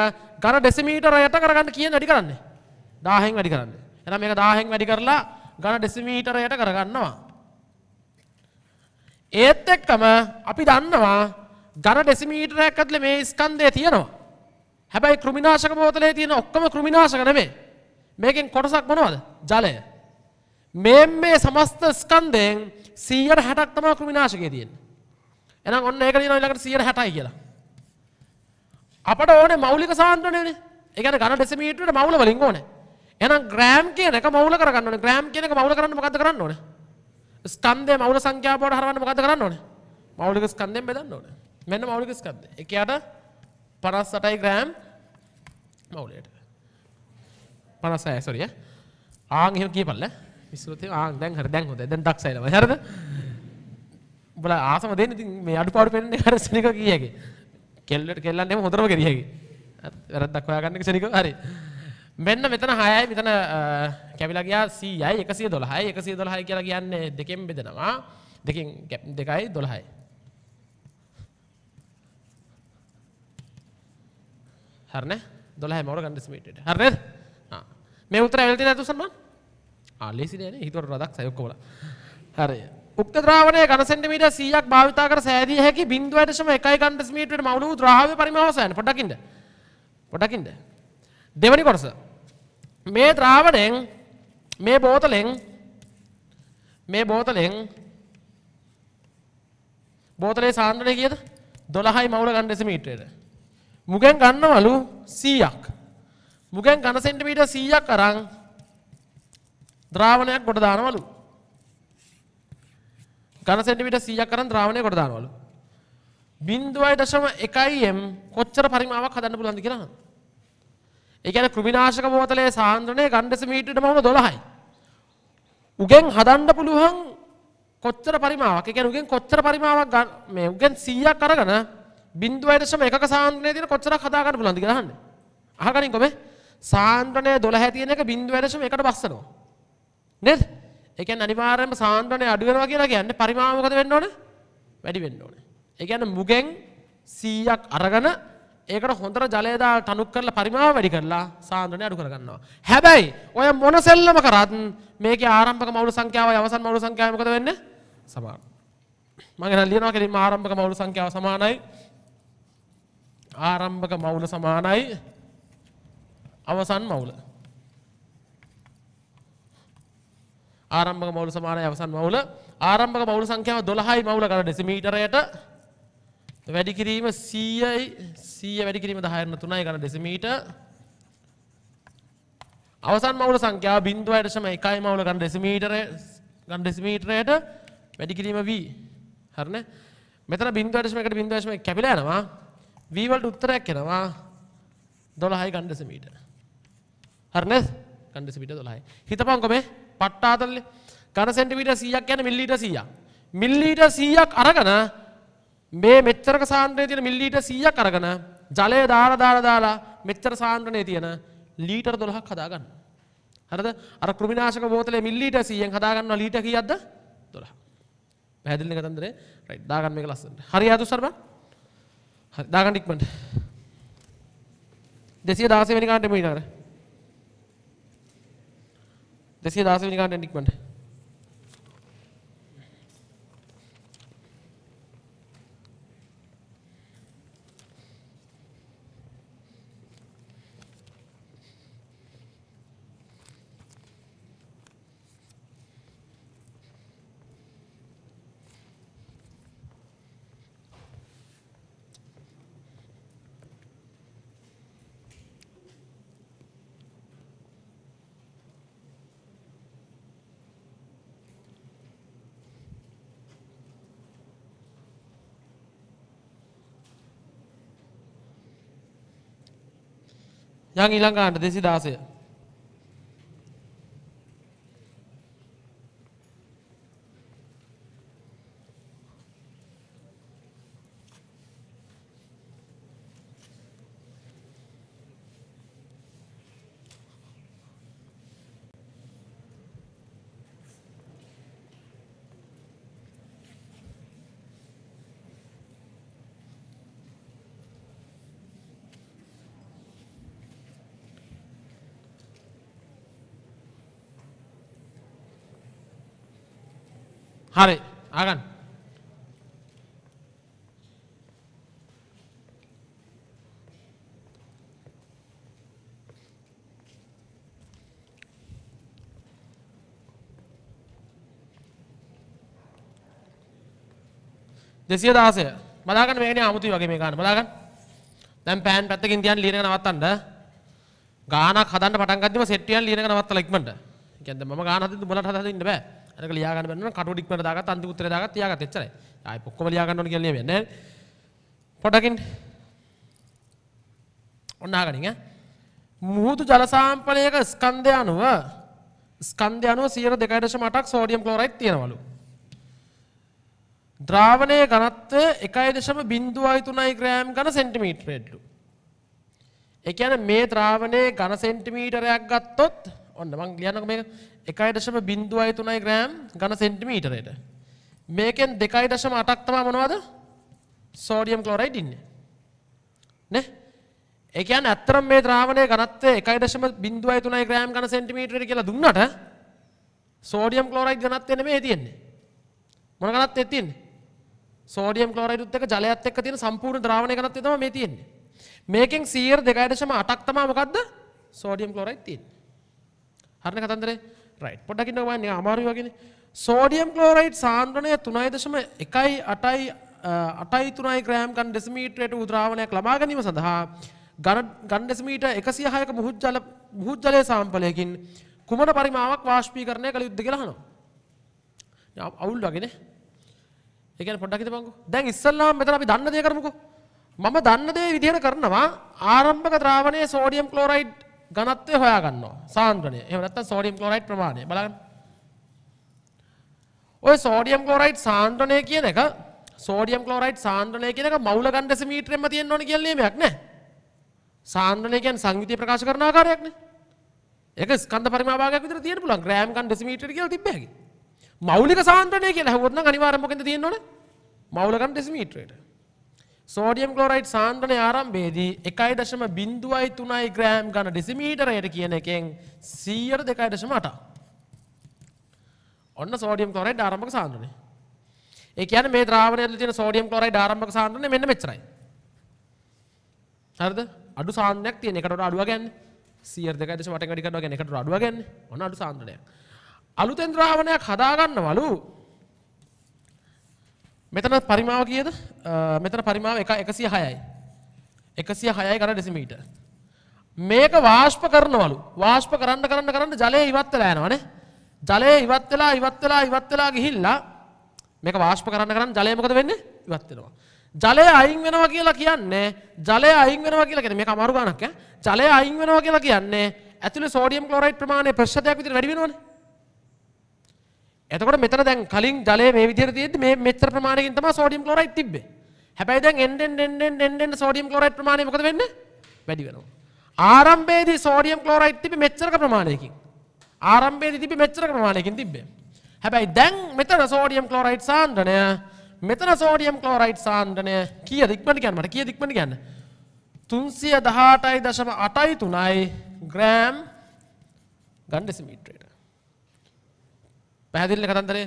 ඝන ඩෙසිමීටරයට කරගන්න කියන වැඩි කරන්නේ. 1000න් වැඩි කරන්නේ. එහෙනම් මේක 1000න් වැඩි කරලා ඝන ඩෙසිමීටරයට කරගන්නවා. ඒත් එක්කම අපි දන්නවා ඝන ඩෙසිමීටරයක් ඇතුලේ මේ ස්කන්ධය තියෙනවා. හැබැයි කෘමිනාශක බෝතලේ තියෙන ඔක්කොම කෘමිනාශක නෙමෙයි. මේකෙන් කොටසක් මොනවද? ජලය. මේ මේ සමස්ත ස්කන්දයෙන් සීයට හැටක් තමා කෘමිනාශකය තියෙන්. එනම් ඔන්න ඒක ඊළඟට සීයට හැටයි කියලා. අපට ඕනේ මෞලික සාන්ද්‍රණයනේ. ඒ කියන්නේ ඝන ඩෙසිමීටරේ මවුල වලින් ඕනේ. එහෙනම් ග්‍රෑම් කියන එක මවුල කරගන්න ඕනේ. ග්‍රෑම් කියන එක මවුල කරන්න මොකද්ද කරන්න ඕනේ? ස්කන්ධය මවුල සංඛ්‍යාව බවට හරවන්න මොකද්ද කරන්න ඕනේ? මෞලික ස්කන්ධයෙන් බෙදන්න ඕනේ. මෙන්න මෞලික ස්කන්ධය. ඒක යට 58යි ග්‍රෑම් මවුලයට. 56 සෝරිය. ආන් එහෙම කියපල්ලා. විස්රත දැන් හර දැන් හොද දැන් දක්සයිල හරද බල ආසම දෙන්න ඉතින් මේ අඩුපාඩු පෙන්නේ හර සනික කියගේ කෙල්ලට කෙල්ලන් එම හොඳම ගෙරියගේ වැරද්දක් හොයාගන්න සනික හරි මෙන්න මෙතන හයයි මෙතන කැවිලා ගියා 100යි 112යි 112යි කියලා කියන්නේ දෙකෙන් බෙදනවා දෙකෙන් දෙකයි 12යි හරිනේ 12 මවර ගන්න ස්මීටේට හරිනේ ආ මේ උත්තර ඇවිල්ලා තියෙන අතුසන් මම ආලෙසිනන හිතර රදක් සයොක්කොල හරය උක්තද්‍රාවනය ගන සෙන්ටමීට සියයක් භාවිතා කර සෑදිය හැකි බින්දුවටම එකයි ගන්ඩස් මීට මවුණු ද්‍රාව පරිමහසයන පොටකින්ට පොටකින්ට දෙවනි කොටස මේ ද්‍රාවණයෙන් මේ බෝතලෙන් මේ බෝතලෙන් බෝතලේ සාන්ද්‍රය කියද දොළහයි මවුල ගණ්ඩෙස මීටයට මුගෙන් ගන්නවලු සීයක් මුගෙන් ගණ සෙන්ටිමීට සීයක් කරං ද්‍රාවණයක් කොට දානවලු. ඝන සෙන්ටිමීටර් 100ක් අරන් ද්‍රාවණය කොට දානවලු. 0.1 m කොච්චර පරිමාවක් හදන්න පුළුවන්ද කියලා අහනවා. ඒ කියන්නේ කෘමිනාශක බෝතලයේ සාන්ද්‍රණය ඝන දෙසිමීටරට මම 12යි. උගෙන් හදන්න පුළුවන් කොච්චර පරිමාවක්? ඒ කියන්නේ උගෙන් කොච්චර පරිමාවක් මේ උගෙන් 100ක් අරගෙන 0.1ක සාන්ද්‍රණය තියෙන කොච්චරක් හදා ගන්න පුළුවන්ද කියලා අහන්නේ. අහගනින්කො මේ සාන්ද්‍රණය 12 තියෙන එක 0.1කට බස්සනවා. නේද? ඒ කියන්නේ අනිවාර්යයෙන්ම සාන්ද්‍රණය අඩු වෙනවා කියලා කියන්නේ පරිමාව මොකද වෙන්න ඕනේ? වැඩි වෙන්න ඕනේ. ඒ කියන්නේ මුගෙන් 100ක් අරගෙන ඒකට හොඳට ජලය දාලා තනුක් කරලා පරිමාව වැඩි කරලා සාන්ද්‍රණය අඩු කරගන්නවා. හැබැයි ඔය මොන සෙල්ලම කරත් මේකේ ආරම්භක මවුල සංඛ්‍යාවයි අවසන් මවුල සංඛ්‍යාවයි මොකද වෙන්නේ? සමාන. මම එහෙනම් ලියනවා කෙලින්ම ආරම්භක මවුල සංඛ්‍යාව සමානයි. ආරම්භක මවුල සමානයි අවසන් මවුල. ආරම්භක මවුල සමානයි අවසන් මවුල. ආරම්භක මවුල සංඛ්‍යාව 12යි මවුල ගණන ඩෙසිමීටරයට වැඩි කිරීම 100යි 100 වැඩි කිරීම 10 වෙන 3යි ගණන ඩෙසිමීටර්. අවසන් මවුල සංඛ්‍යාව 0.1යි මවුල ගණන ඩෙසිමීටරේ ගණන ඩෙසිමීටරයට වැඩි කිරීම v. හරිනේ? මෙතන 0.1කට 0.1 කැපිලා යනවා. v වලට උත්තරයක් එනවා 12යි ගණන ඩෙසිමීටර. හරිනේ? ගණන ඩෙසිමීටර 12යි. හිතපන්කෝ මේ පට්ටාතරල කන සෙන්ටිවිට සියයක් යන මිල්ලිට සිය. මිල්ලීට සීයක් අරගන මේ මෙච්චරක සාන්ද්‍රය තියෙන මිල්ලීට සීයක් අරගන ජලය දාර දාර දාලා මෙච්චර සාන්ද්‍රණය තියෙන ලීටර් දොළහක් හදාගන්න. හරද අර කෘමිනාශක බෝතලේ මිල්ලීට සීයෙන් හදාගන්න ලීට කියද්ද දොළහ. පැහැදිලි කතන්දරේ රයිට් දාගන්න මේක ලස්සනට. හරි ආදු සර්බා. හරි දාගන්න ඉක්මනට. 216 වෙනි කාණ්ඩේ මේ නේද? जैसे दास में निकालने निकमन යන් ඊළඟ කාණ්ඩ 216 හරි ආගන්න දෙසිය දාසය බලාගන්න මේකනේ අමුතුයි වගේ මේ ගන්න බලාගන්න දැන් පෑන් පැත්තකින් තියන් ලියන එක නවත්තන්න ගානක් හදන්න පටන් ගද්දිම සෙට් ටිකක් ලියන එක නවත්තලා ඉක්මනට කියන්නේ මම ගාන හදින්න උඹලට හදන්න ඉන්න බෑ ඒක ලියා ගන්න බැන්නා කටුව ඩික්මන දාගත්ත අන්තිම උත්තරේ දාගත්ත තියාගත්ත එච්චරයි. ආයි ඔක්කොම ලියා ගන්න ඕන කියලා නෙමෙයි නෑ. පොඩකින් ඔන්න අහගනින් ඈ. මුහුදු ජල සාම්පලයක ස්කන්ධය අනුව ස්කන්ධය අනුව 0.2.8ක් සෝඩියම් ක්ලෝරයිඩ් තියෙනවලු. ද්‍රාවණයේ ඝනත්වය 1.03 ග්‍රෑම් ඝන සෙන්ටිමීටරයටලු. ඒ කියන්නේ මේ ද්‍රාවණයේ ඝන සෙන්ටිමීටරයක් ගත්තොත් ඔන්න මං ලියන්නකෝ මේක 1.0.03 ග්‍රෑම් ඝන සෙන්ටිමීටරයට. මේකෙන් 2.8ක් තමයි මොනවද? සෝඩියම් ක්ලෝරයිඩ් ඉන්නේ. නේ? ඒ කියන්නේ ඇත්තටම මේ ද්‍රාවණයේ ඝනත්වය 1.0.03 ග්‍රෑම් ඝන සෙන්ටිමීටරයට කියලා දුන්නට සෝඩියම් ක්ලෝරයිඩ් ඝනත්වය නෙමෙයි තියෙන්නේ. මොන ඝනත්වයක්ද තියෙන්නේ? සෝඩියම් ක්ලෝරයිඩ් එක්ක ජලයත් එක්ක තියෙන සම්පූර්ණ ද්‍රාවණයේ ඝනත්වය තමයි මේ තියෙන්නේ. මේකෙන් 100 2.8ක් තමයි මොකද්ද? සෝඩියම් ක්ලෝරයිඩ් තියෙන්නේ. හරිනේ කතන්දරේ? රයිට් පොඩ්ඩක් ඉන්නවා මම අමාරුයි වගේනේ සෝඩියම් ක්ලෝරයිඩ් සාන්ද්‍රණය 3.1 අටයි තුනයි ග්‍රෑම් ගන් ඩෙසිමීටරයට උද්‍රාවණයක් ලබා ගැනීම සඳහා ගන් ඩෙසිමීට 106ක මුහුත් ජල මුහුත් ජලයේ සාම්පලයකින් කුමන පරිමාවක් වාෂ්පීකරණය කළ යුද්ද කියලා අහනවා. අවුල් වගේනේ. ඒ කියන්නේ පොඩ්ඩක් හිතපන්කෝ. දැන් ඉස්සල්ලාම මෙතන අපි දන්න දේ කරමුකෝ. මම දන්න දේ විදිහට කරනවා ආරම්භක ද්‍රාවණයේ සෝඩියම් ක්ලෝරයිඩ් ගනත්වය හොයාගන්නවා සාන්ද්‍රනය එමනත්ත සෝඩියම් කලොරයිට් ප්‍රමාණය බලන්න ඔය සෝඩියම් කලොරයිට් සාන්ද්‍රනය කියන එක සෝඩියම් කලොරයිට් සාන්ද්‍රනය කියන එක මවුල ගණ්ඩස මීට්‍රෙම තියෙන්න ඕන කියලීමයක් නෑ සාන්ද්‍රනය කියන සංගීතය ප්‍රකාශ කරන ආකාරයක්න ඒක ස්කන්ධ පරිමාභාගයක් විතර තියෙන්න පුළුවන් ග්‍රෑම් ගණ්ඩ සමීටර් කියලා තිබ්බ හැකි මෞලික සාන්ද්‍රණය කියලා හවොත් නම් අනිවාර්යයෙන්ම මොකෙන්ද තියෙන්න ඕනේ මෞල ගණ්ඩ සමීටරේට සෝඩියම් ක්ලෝරයිඩ් සාන්ද්‍රණය ආරම්භයේදී 1.03 ග්‍රෑම් ඝන ඩෙසිමීටරයට කියන එකෙන් 100.2.8ක්. ඔන්න සෝඩියම් ක්ලෝරයිඩ් ආරම්භක සාන්ද්‍රණය. ඒ කියන්නේ මේ ද්‍රාවණය ඇතුළේ තියෙන සෝඩියම් ක්ලෝරයිඩ් ආරම්භක සාන්ද්‍රණය මෙන්න මෙච්චරයි. හරිද? අඩු සාන්ද්‍රණයක් තියෙන එකට වඩා අඩුවක් ගන්න. 100.2.8 කට වඩා ගන්න එකට වඩා අඩුවක් ගන්න. ඔන්න අඩු සාන්ද්‍රණයක්. අලුතෙන් ද්‍රාවණයක් හදා ගන්නවලු මෙතන පරිමාව කියද මෙතන පරිමාව එක එකසිය හයයි. එකසිය හයයි කර ඩෙසිමීට. මේක වාශ්ප කරනවලු වාශ්ප කරන්න කරන්න කරන්න ජලය ඉවත්තලා යනවනේ ජලය ඉවත් වෙලා ඉවත් වෙලා ඉවත් වෙලා ගිහිල්ලා මේක වාශ්ප කරන්න කරන්න ජලය මොකද වෙන්නේ ඉවත් වෙනවා. ජලය අයින් වෙනවා කියලා කියන්නේ ජලය අයින් වෙනවා කියලා කියන්නේ මේක අමාරු ගණක් ඈ. ජලය අයින් වෙනවා කියලා කියන්නේ ඇතුලේ සෝඩියම් ක්ලෝරයිඩ් ප්‍රමාණය ප්‍රශ්‍රතයක් විතර වැඩි වෙනවනේ. එතකොට මෙතන දැන් කලින් ජලය මේ විදිහට තියෙද්දි මේ මෙච්චර ප්‍රමාණයකින් තමයි සෝඩියම් ක්ලෝරයිඩ් තිබ්බේ. හැබැයි දැන් එන්න එන්න එන්න එන්න එන්න එන්න සෝඩියම් ක්ලෝරයිඩ් ප්‍රමාණය මොකද වෙන්නේ? වැඩි වෙනවා. ආරම්භයේදී සෝඩියම් ක්ලෝරයිඩ් තිබ්බේ මෙච්චරක ප්‍රමාණයකින්. ආරම්භයේදී තිබ්බේ මෙච්චරක ප්‍රමාණයකින් තිබ්බේ. හැබැයි දැන් මෙතන සෝඩියම් ක්ලෝරයිඩ් සාන්ද්‍රණය මෙතන සෝඩියම් ක්ලෝරයිඩ් සාන්ද්‍රණය කීයද ඉක්මනට කියන්න මට කීයද ඉක්මනට කියන්න. 318.83 ග්‍රෑම් ගන් ඩෙසිමීටරයට. පැහැදිල්ල කතන්දරේ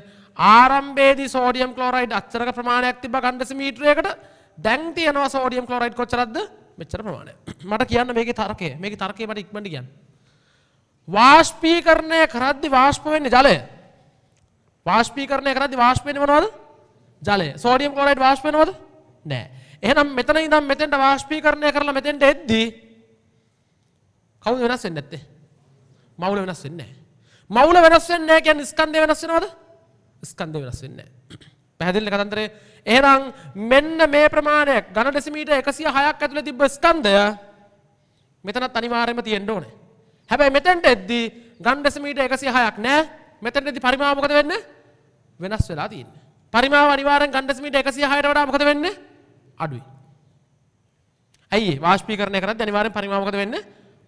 ආරම්භේදි සෝඩියම් කලෝරයිඩ් අච්චරක ප්‍රමාණයක් තිබ ගණ්ඩස මීට්‍රයකට දැන් තියනවා සෝඩියම් කලෝරයිඩ් කොච්චරද මෙච්චර ප්‍රමාණය මට කියන්න මේක තරකය මේක තරකේ මට ඉක්මට කියන්න වාශ්පීකරණය කරද්දි වාශ්ප වෙන්නේ ජලය වාශ්පීකරණය කරද්දි වාශ්ප වෙන්නේ මොනවද ජලය සෝඩියම් ක්ලෝරයිඩ් වාශ්ප වෙනවද නෑ එහෙනම් මෙතන ඉඳන් මෙතෙන්ට වාශ්පීකරණය කරලා මෙතෙන්ට එද්දි කවුද වෙනස් වෙන්නේ නැත්තේ මවුල වෙනස් වෙන්නේ නැහැ මවුල වෙනස් වෙන්නේ නැහැ කියන්නේ ස්කන්ධය වෙනස් වෙනවද? ස්කන්ධය වෙනස් වෙන්නේ නැහැ. පැහැදිලිද කතන්දරේ? එහෙනම් මෙන්න මේ ප්‍රමාණයක් ඝන ඩෙසිමීටර් 106ක් ඇතුලේ තිබ්බ ස්කන්ධය මෙතනත් අනිවාර්යයෙන්ම තියෙන්න ඕනේ. හැබැයි මෙතෙන්ට එද්දී ඝන ඩෙසිමීටර් 106ක් නැහැ. මෙතෙන්ට එද්දී පරිමාව මොකද වෙන්නේ? වෙනස් වෙලා තියෙන්නේ. පරිමාව අනිවාර්යෙන් ඝන ඩෙසිමීටර් 106ට වඩා මොකද වෙන්නේ? අඩුයි. ඇයි වාෂ්පීකරණය කරද්දී අනිවාර්යෙන් පරිමාව මොකද වෙන්නේ?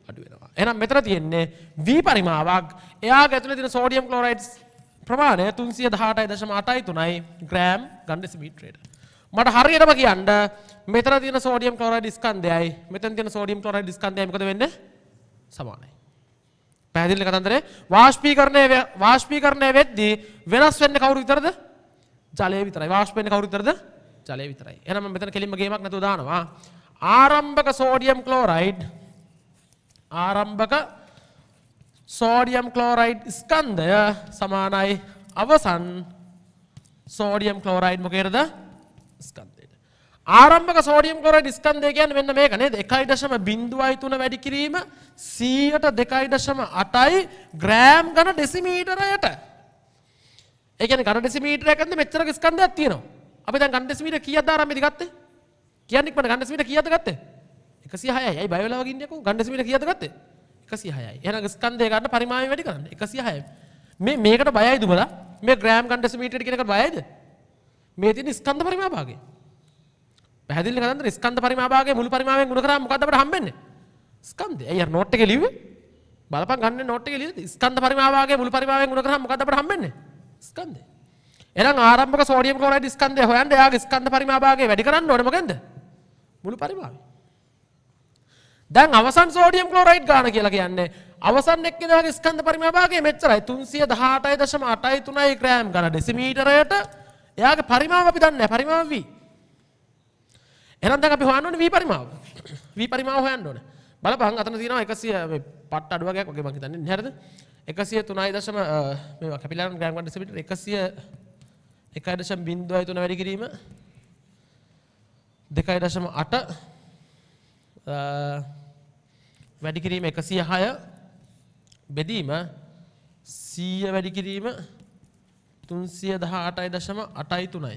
අඩු වෙනවා. එනම් මෙතර තියෙන්නේ වී පරිමාවක් එයා ගැතුල තින සෝඩියම් කලෝරයිඩ් ප්‍රමාණය තුන්සිය දහටයි දශම අටයි තුනයි ග්‍රෑම් ගන්ඩෙසිමිට්‍රේට. මට හරියටම කියන්න මෙතර තින සෝඩියම් කලෝරයිඩ් ස්කන්ධයයි මෙතන තියෙන සෝඩියම් කලෝරයිඩ් ස්කන්ධයයි මොකද වෙන්නේ? සමානයි. පැහැදිලි කතන්දරේ වාෂ්පීකරණය වාෂ්පීකරණය වෙද්දී වෙනස් වෙන්නේ කවුරු විතරද? ජලය විතරයි. වාෂ්ප වෙන්නේ කවුරු විතරද? ජලය විතරයි. එහෙනම් මම මෙතන කෙලින්ම ගේමක් නැතුව දානවා. ආරම්භක සෝඩියම් ක්ලෝරයිඩ් ආරම්භක සෝඩියම් කලෝරයිඩ් ස්කන්දය සමානයි අවසන් සෝඩියම් කලෝරයිඩ් මොකේරද ස්කන්දයට ආරම්භක සෝඩියම් කලෝරයිඩ් ස්කන්දය කියන්නේ මෙන්න මේක නේද 1.0 බිඳුවයි 3 වැඩි කිරීම 100ට 2.8යි ග්‍රෑම් ගණ ඩෙසිමීටරයට ඒ කියන්නේ ගණ ඩෙසිමීටරයක් ඇද්ද මෙච්චර ස්කන්දයක් තියෙනවා අපි දැන් ගණ ඩෙසිමීටර කීයක්ද ආරම්භෙදි ගත්තේ කියන්නේ ඉක්මනට ගණ ඩෙසිමීටර කීයක්ද ගත්තේ එකසි හය යයි බයවලාගන්නකු ගණඩසිමට කියතගත්ත එකසි හයයි එන ස්කන්දය ගන්න පරිමාය වැඩි කරන්න එකසි හය මේ මේකට බයයි දුමලා මේ ග්‍රෑම් ගණඩසිමීට කෙනක බයද මේ තින ස්කන්ධ පරිමාභාගේ පැදිල කන්න ස්කන්ධ පරිමාගේ මුළු පරිමාවෙන් ගුණ කරා මොකදට හම්බෙන්නේ ස්කන්දේ ඇය නොට් එක ලිව්වේ බලපන් ගන්න නොට් එක ලිව්වේ ස්කන්ධ පරිමාවාගේ මුළු පරිමාවෙන් ගුණ කරා මොකද අපට හම්බෙන්නේ ස්කන්දේ එනම් ආරම්භක සෝඩියම් ක්ලෝරයිඩ් ස්කන්ධය හොයන්න එයාගේ ස්කන්ධ පරිමාභාගය වැඩි කරන්න ඕනේ මොකෙන්ද මුළු පරිමාවෙන් දැන් අවසන් සෝඩියම් ක්ලෝරයිඩ් ගාන කියලා කියන්නේ අවසන් එක්කෙනාගේ ස්කන්ධ පරිමාභාගය මෙච්චරයි 318.83 ග්‍රෑම් ගන්න ඩෙසිමීටරයට එයාගේ පරිමාව අපි දන්නේ නැහැ පරිමාව V එහෙනම් දැන් අපි හොයන්න ඕනේ V පරිමාව V පරිමාව හොයන්න ඕනේ බලපහන් අතන තියෙනවා 100 මේ පට්ට අඩු වගේක් වගේ මං හිතන්නේ හරිද 103.0 මේවා කැපිලාරන් ග්‍රෑම් ගන්න ඩෙසිමීටර 101.03 වැඩි කිරීම 2.8 වැඩිකිරීම එකසිය හය බෙදීම සීය වැඩිකිරීම තුන්සිය දහ අටයි දශම අටයි තුනයි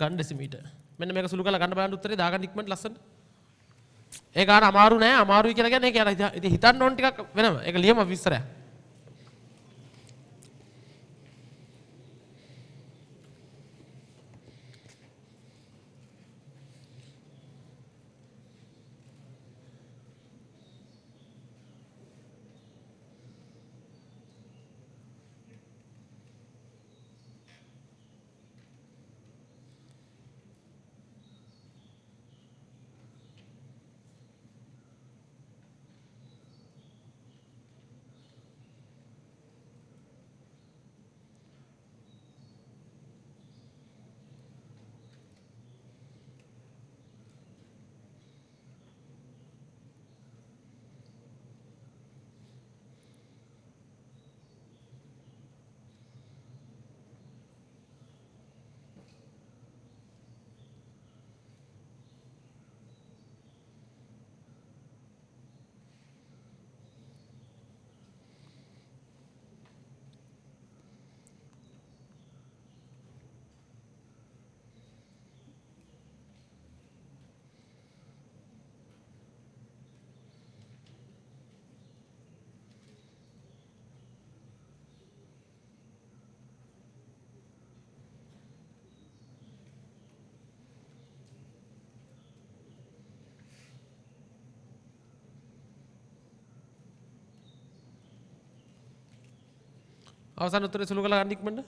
ගණ්ඩෙසිමීට මෙන්න මේක සුළු කළ ගන්න බලන්න උත්තරේ දාගන්න ඉක්මනට ලස්සන ඒක අර අමාරු නෑ අමාරුයි කියලා කියන්නේ ඒක හිතන්න ඕන ටිකක් වෙනම ඒක ලියම විස්තරයක් අවසන් උත්තර සුළු කළා ගන්න ඉක්මනට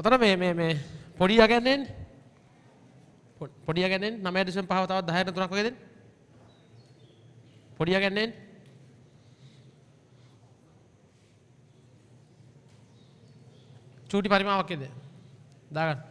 ඔතන මේ මේ මේ පොඩිය ගැන්නෙන් පොඩිය ගැන්නෙන් 9 ඩිසෙම්බර් 5 තවත් 10 වෙනි තුනක් වගේ දෙන්න පොඩිය ගැන්නෙන් චූටි පරිමාවක් එද දාගන්න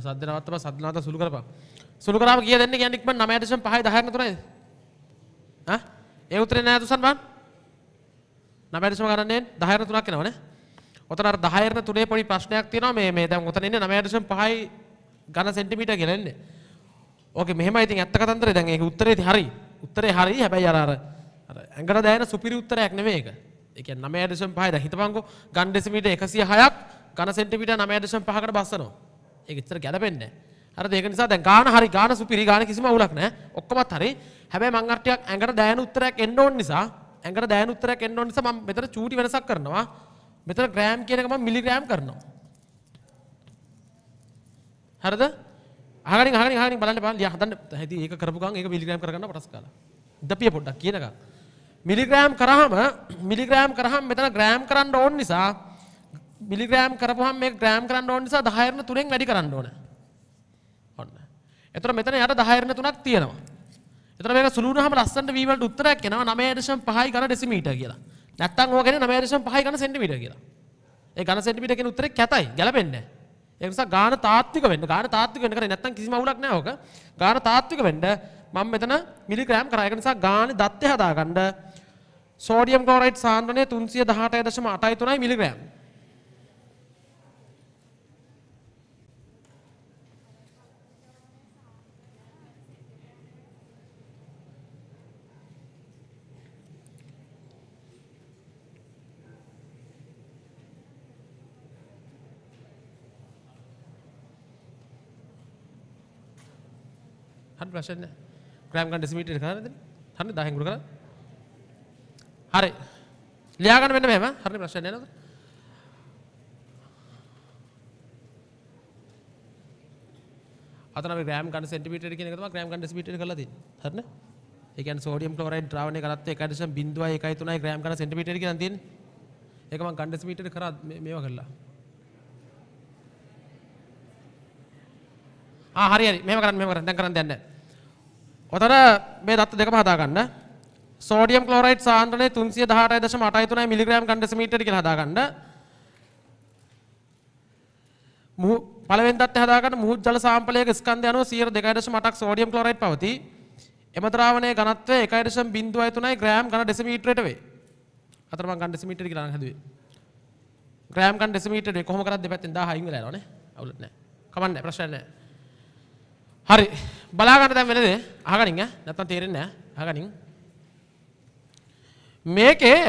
සදනවත්තම සදනවත සුළු කරපන් සුළු කරාම කිය දෙන්න කියන්නේ ඉක්මන් 9.5 10 නතරයි ආ ඒ උත්තරේ නෑ තුසන් බං 9.3 කරන්නේ 10 නතරක් එනවනේ ඔතන අර 10 නතරේ පොඩි ප්‍රශ්නයක් තියෙනවා මේ මේ දැන් ඔතන ඉන්නේ 9.5යි ඝන සෙන්ටිමීටර් කියලා එන්නේ ඕකේ මෙහෙමයි ඉතින් ඇත්ත කතන්දරේ දැන් ඒක උත්තරේ හරි උත්තරේ හරි හැබැයි අර අර ඇඟට දැනෙන සුපිරි උත්තරයක් නෙමෙයි ඒක ඒ කියන්නේ 9.5 දැන් හිතපන්කෝ ඝන ඩෙසිමීටර් 106ක් ඝන සෙන්ටිමීටර් 9.5කට බස්සනවා ඒක ඉතර ගැලපෙන්නේ අර ඒක නිසා දැන් ගාන හරි ගාන සුපිරි ගාන කිසිම අවුලක් නැහැ ඔක්කොමත් හරි හැබැයි මං අර ටිකක් ඇඟට දැනෙන උත්තරයක් එන්න ඕන නිසා ඇඟට දැනෙන උත්තරයක් එන්න ඕන නිසා මම මෙතන චූටි වෙනසක් කරනවා මෙතන ග්‍රෑම් කියන එක මම මිලිග්‍රෑම් කරනවා හරිද අහගනින් අහගනින් අහගනින් බලන්න බලන්න ලියා හදන්න හැදී ඒක කරපු ගමන් ඒක මිලිග්‍රෑම් කරගන්න පටස් ගාලා දපිය පොඩ්ඩක් කියනකම් මිලිග්‍රෑම් කරාම මිලිග්‍රෑම් කරාම මෙතන ග්‍රෑම් කරන්න ඕන නිසා බිලිග්‍රෑම් කරපුහම මේ ග්‍රෑම් කරන්න ඕන නිසා 10 න් 3ෙන් වැඩි කරන්න ඕන. ඔන්න. එතකොට මෙතන යට 10 න් 3ක් තියෙනවා. එතකොට මේක සුළු වුණාම ලස්සනට V වලට උත්තරයක් එනවා 9.5යි ඝන ඩෙසිමීටර් කියලා. නැත්තම් ඕක කියන්නේ 9.5යි ඝන සෙන්ටිමීටර් කියලා. ඒ ඝන සෙන්ටිමීටර් කියන උත්තරේ කැතයි ගැලපෙන්නේ නැහැ. ඒ නිසා ගාන තාත්වික වෙන්න ගාන තාත්වික වෙන්න කරේ නැත්තම් කිසිම අවුලක් නැහැ ඕක. ගාන තාත්වික වෙන්න මම මෙතන මිලිග්‍රෑම් කරා. ඒක නිසා ගානේ දත්තය හදාගන්න සෝඩියම් ක්ලෝරයිඩ් සාන්ද්‍රණය 318.83යි මිලිග්‍රෑම්. ප්‍රශන ක්‍රෑම් ගන්ඩසිමිට කරද හන්න දහගුර කර හරි ලියාගන්න වෙන මෙම හරි ප්‍රශ්න නද අතන ග්‍රෑම් ගන්න සෙන්ටිමීටර් කියන එක තමයි ග්‍රෑම් ගන්න සෙන්ටිමීටර් කරලා තියෙන්නේ හරිනේ ඒ කියන්නේ සෝඩියම් ක්ලෝරයිඩ් ද්‍රාවණය කරත් 1.1.3 ග්‍රෑම් ගන්න සෙන්ටිමීටර් කියලා තියෙන්නේ ඒක මම ගන්න සෙන්ටිමීටර් කරා මේවා කරලා ආ හරි හරි මෙහෙම කරන්න මෙහෙම කරන්න දැන් කරන්න දැන් නැහැ ඔතන මේ දත්ත දෙකම හදාගන්න. සෝඩියම් ක්ලෝරයිඩ් සාන්ද්‍රණය 318.83 මිලිග්‍රෑම් ගන් ඩෙසිමීටර් කියලා හදාගන්න. මුහු පළවෙනි දත්ත හදාගන්න මුහුත් ජල සාම්පලයක ස්කන්ධය අනුව 102.8ක් සෝඩියම් ක්ලෝරයිඩ් පවතී. එම ද්‍රාවණයේ ඝනත්වය 1.03 ග්‍රෑම් ඝන ඩෙසිමීටරයට වේ. අතර මං ගන්න ඩෙසිමීටර කියලා හදුවේ. ග්‍රෑම් ගන්න ඩෙසිමීටරේ කොහොම කරත් දෙපැත්තෙන් 1000 අයින් වෙලා යනවනේ. අවුලක් නැහැ. කමන්නේ ප්‍රශ්නයක් නැහැ. හරි බලාගන්න දැන් වෙනද අහගනින් ඈ නැත්තම් තේරෙන්නේ නැහැ අහගනින් මේකේ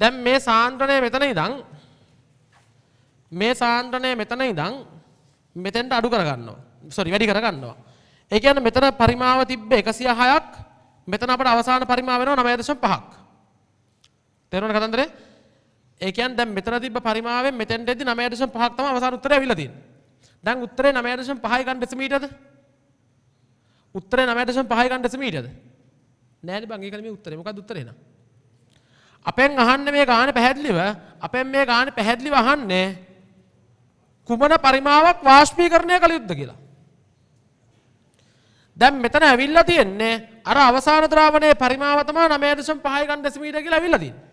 දැන් මේ සාන්ද්‍රණය මෙතන ඉඳන් මේ සාන්ද්‍රණය මෙතන ඉඳන් මෙතෙන්ට අඩු කරගන්නවා සොරි වැඩි කරගන්නවා ඒ කියන්නේ මෙතන පරිමාව තිබ්බ 106ක් මෙතන අපට අවසාන පරිමාව වෙනවා 9.5ක් තේරෙනවද කතන්දරේ ඒ කියන්නේ දැන් මෙතන තිබ්බ පරිමාවෙන් මෙතෙන්ට එද්දි 9.5ක් තමයි අවසාන උත්තරය අවිලා තියෙන්නේ දැන් උත්තරේ 9.5 ගන්න දෙසමීටද? උත්තරේ 9.5 ගන්න දෙසමීටද? නෑනේ බං ඒකනේ මේ උත්තරේ. මොකද්ද උත්තරේ නම්? අපෙන් අහන්නේ මේ ගාන පැහැදිලිව අපෙන් මේ ගාන පැහැදිලිව අහන්නේ කුමන පරිමාවක් වාෂ්පීකරණය කළ යුද්ද කියලා. දැන් මෙතන ඇවිල්ලා තියෙන්නේ අර අවසාන ද්‍රාවණයේ පරිමාව තමයි 9.5 ගන්න දෙසමීටර කියලා ඇවිල්ලා තියෙන්නේ.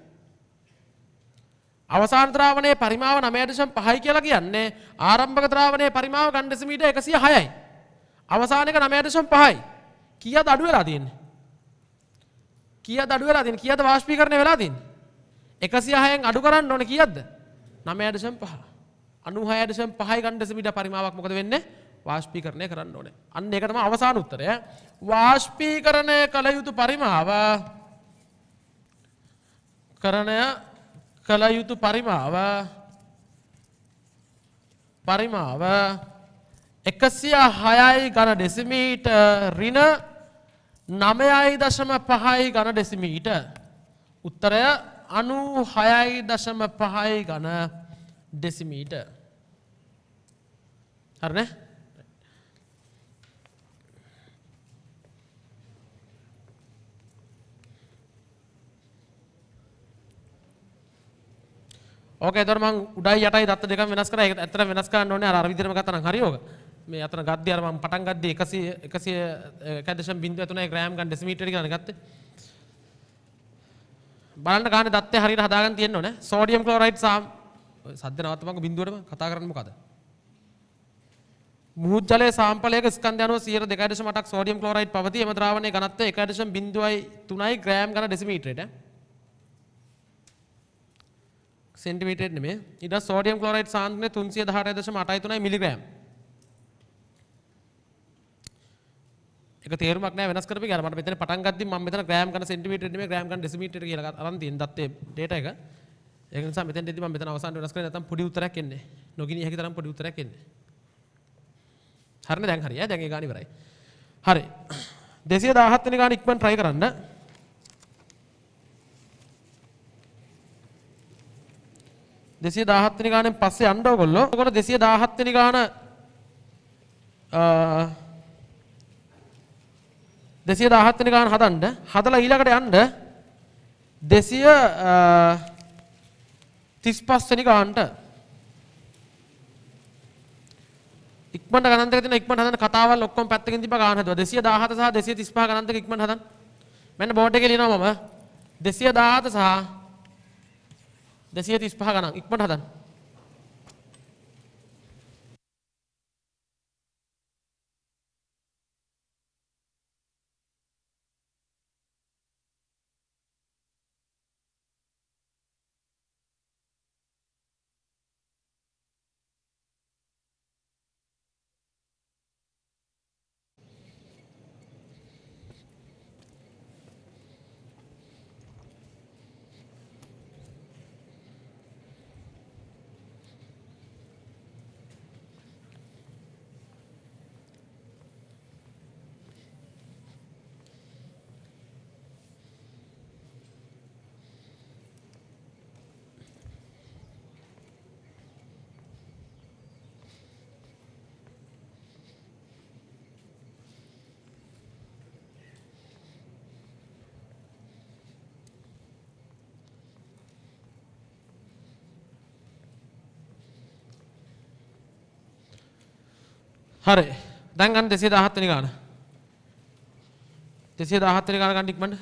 අවසාන ද්‍රාවණයේ පරිමාව 9.5යි කියලා කියන්නේ ආරම්භක ද්‍රාවණයේ පරිමාව ඝන දෙසිමීටර 106යි. අවසාන එක 9.5යි. කීයද අඩු වෙලා තියෙන්නේ? කීයද අඩු වෙලා තියෙන්නේ? කීයද වාෂ්පීකරණය වෙලා තියෙන්නේ? 106න් අඩු කරන්න ඕනේ කීයද? 9.5. 96.5යි ඝන දෙසිමීටර පරිමාවක් මොකද වෙන්නේ? වාෂ්පීකරණය කරන්න ඕනේ. අන්න ඒක තමයි අවසාන උත්තරය. වාෂ්පීකරණය කළ යුතු පරිමාව කරණය කළ යුතු පරිමාව පරිමාව එකසිය හයයි ගණ ඩෙසිමීට රින නමයයි දශම පහයි ගණ ඩෙසිමීට උත්තරය අනු හයයි දශම පහයි ගණ ඩෙසිමීට හරන ඕක එතකොට මම උඩයි යටයි දත්ත දෙකම වෙනස් කරා ඒක ඇත්තට වෙනස් කරන්න ඕනේ අර අර විදිහටම ගත්තා නම් හරි ඕක මේ අතන ගද්දී අර මම පටන් ගද්දී 100 100 1.03 ග්‍රෑම් ගන්න ඩෙසිමීටර ගණන් ගත්තේ බලන්න ගන්න දත්තේ හරියට හදාගන්න තියෙන්න ඕනේ සෝඩියම් ක්ලෝරයිඩ් සාම් සද්ද නවත්තමක බිඳුවටම කතා කරන්න මොකද මුහුත් ජලයේ සාම්පලයක ස්කන්ධ අණුව 102.8ක් සෝඩියම් ක්ලෝරයිඩ් පවතී එම ද්‍රාවණයේ ඝනත්වය 1.03 ග්‍රෑම් ගන්න ඩෙසිමීටරයට සෙන්ටිමීටර් නෙමෙයි. ඊට සෝඩියම් ක්ලෝරයිඩ් සාන්ද්‍රණය 316.83 මිලිග්‍රෑම්. ඒක තේරුමක් නෑ වෙනස් කරපේ කියලා. මට මෙතන පටන් ගද්දි මම මෙතන ග්‍රෑම් ගන්න සෙන්ටිමීටර් නෙමෙයි ග්‍රෑම් ගන්න ඩෙසිමීටර් කියලා අරන් තියෙන දත්තේ data එක. ඒක නිසා මෙතෙන්දී මම මෙතන අවසාන වෙනස් කරේ නැත්නම් පොඩි උත්තරයක් එන්නේ. නොගිනිය හැකි තරම් පොඩි උත්තරයක් එන්නේ. හරිනේ දැන් හරියයි. දැන් ඒ ගාන ඉවරයි. හරි. 217 වෙනි ගාන ඉක්මන් try කරන්න. දෙසිය දාහත්වනි ගානෙන් පස්සේ අන්ඩෝ කොල්ලො කොට දෙසිය දාහත්වනි ගාන දෙසිය දාහත්වනි ගාන හදන්ඩ හදලා ඊළකට යන්ඩ දෙසිය තිස් පස්වනි ගාන්ට ඉක්මට ගනන්ත තින ඉක්ම හදන කතාවල් ඔක්කොම පැත්තකින් තිබ ගාන හදුවා දෙසිය දාහත සහ දෙසිය තිස් පහ ගණන්තක ඉක්මට හදන් මෙන්න බෝඩ් එකේ ලියනවා මම දෙසිය දාහත සහ දෙසිය තිස් පහ ගණන් ඉක්මට හදන්න හරි දැන් ගන්න 217 වෙනි ගාන 217 වෙනි ගාන ගන්න ඉක්මනට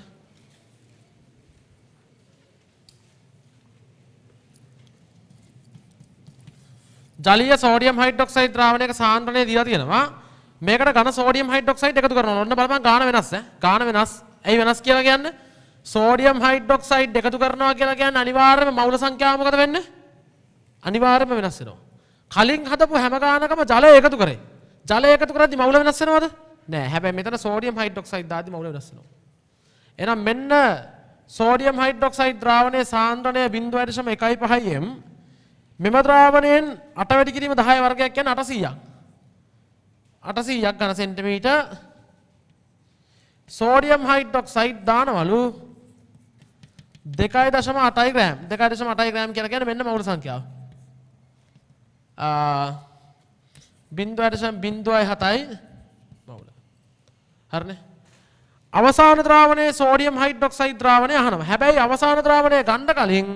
ජලීය සෝඩියම් හයිඩ්‍රොක්සයිඩ් ද්‍රාවණයක සාන්ද්‍රණය දීලා තියෙනවා. මේකට ඝන සෝඩියම් හයිඩ්‍රොක්සයිඩ් එකතු කරනවා. ඔන්න බලපන් ගාන වෙනස් ඈ. ගාන වෙනස්. ඇයි වෙනස් කියලා කියන්නේ? සෝඩියම් හයිඩ්‍රොක්සයිඩ් එකතු කරනවා කියලා කියන්නේ අනිවාර්යයෙන්ම මූල සංඛ්‍යාව මොකද වෙන්නේ? අනිවාර්යයෙන්ම වෙනස් වෙනවා. කලින් හදපු හැම ගානකම ජලය එකතු කරේ. ජලය එකතු කරද්දි මවුල වෙනස් වෙනවද? නෑ. හැබැයි මෙතන සෝඩියම් හයිඩ්‍රොක්සයිඩ් දාද්දි මවුල වෙනස් වෙනවා. එහෙනම් මෙන්න සෝඩියම් හයිඩ්‍රොක්සයිඩ් ද්‍රාවණයේ සාන්ද්‍රණය 0.15 m මෙම ද්‍රාවණයෙන් 8 වැඩි කිරීම 10 වර්ගයක් කියන්නේ 800ක්. 800ක් ඝන සෙන්ටිමීටර් සෝඩියම් හයිඩ්‍රොක්සයිඩ් දානවලු 2.8 ග්‍රෑම් 2.8 ග්‍රෑම් කියලා කියන්නේ මෙන්න මවුල සංඛ්‍යාව. ආ බින්දුවයට සම බින්දුවයි 7යි මවුල. හරිනේ. අවසාන ද්‍රාවණයේ සෝඩියම් හයිඩ්‍රොක්සයිඩ් ද්‍රාවණය අහනවා. හැබැයි අවසාන ද්‍රාවණය ගන්න කලින්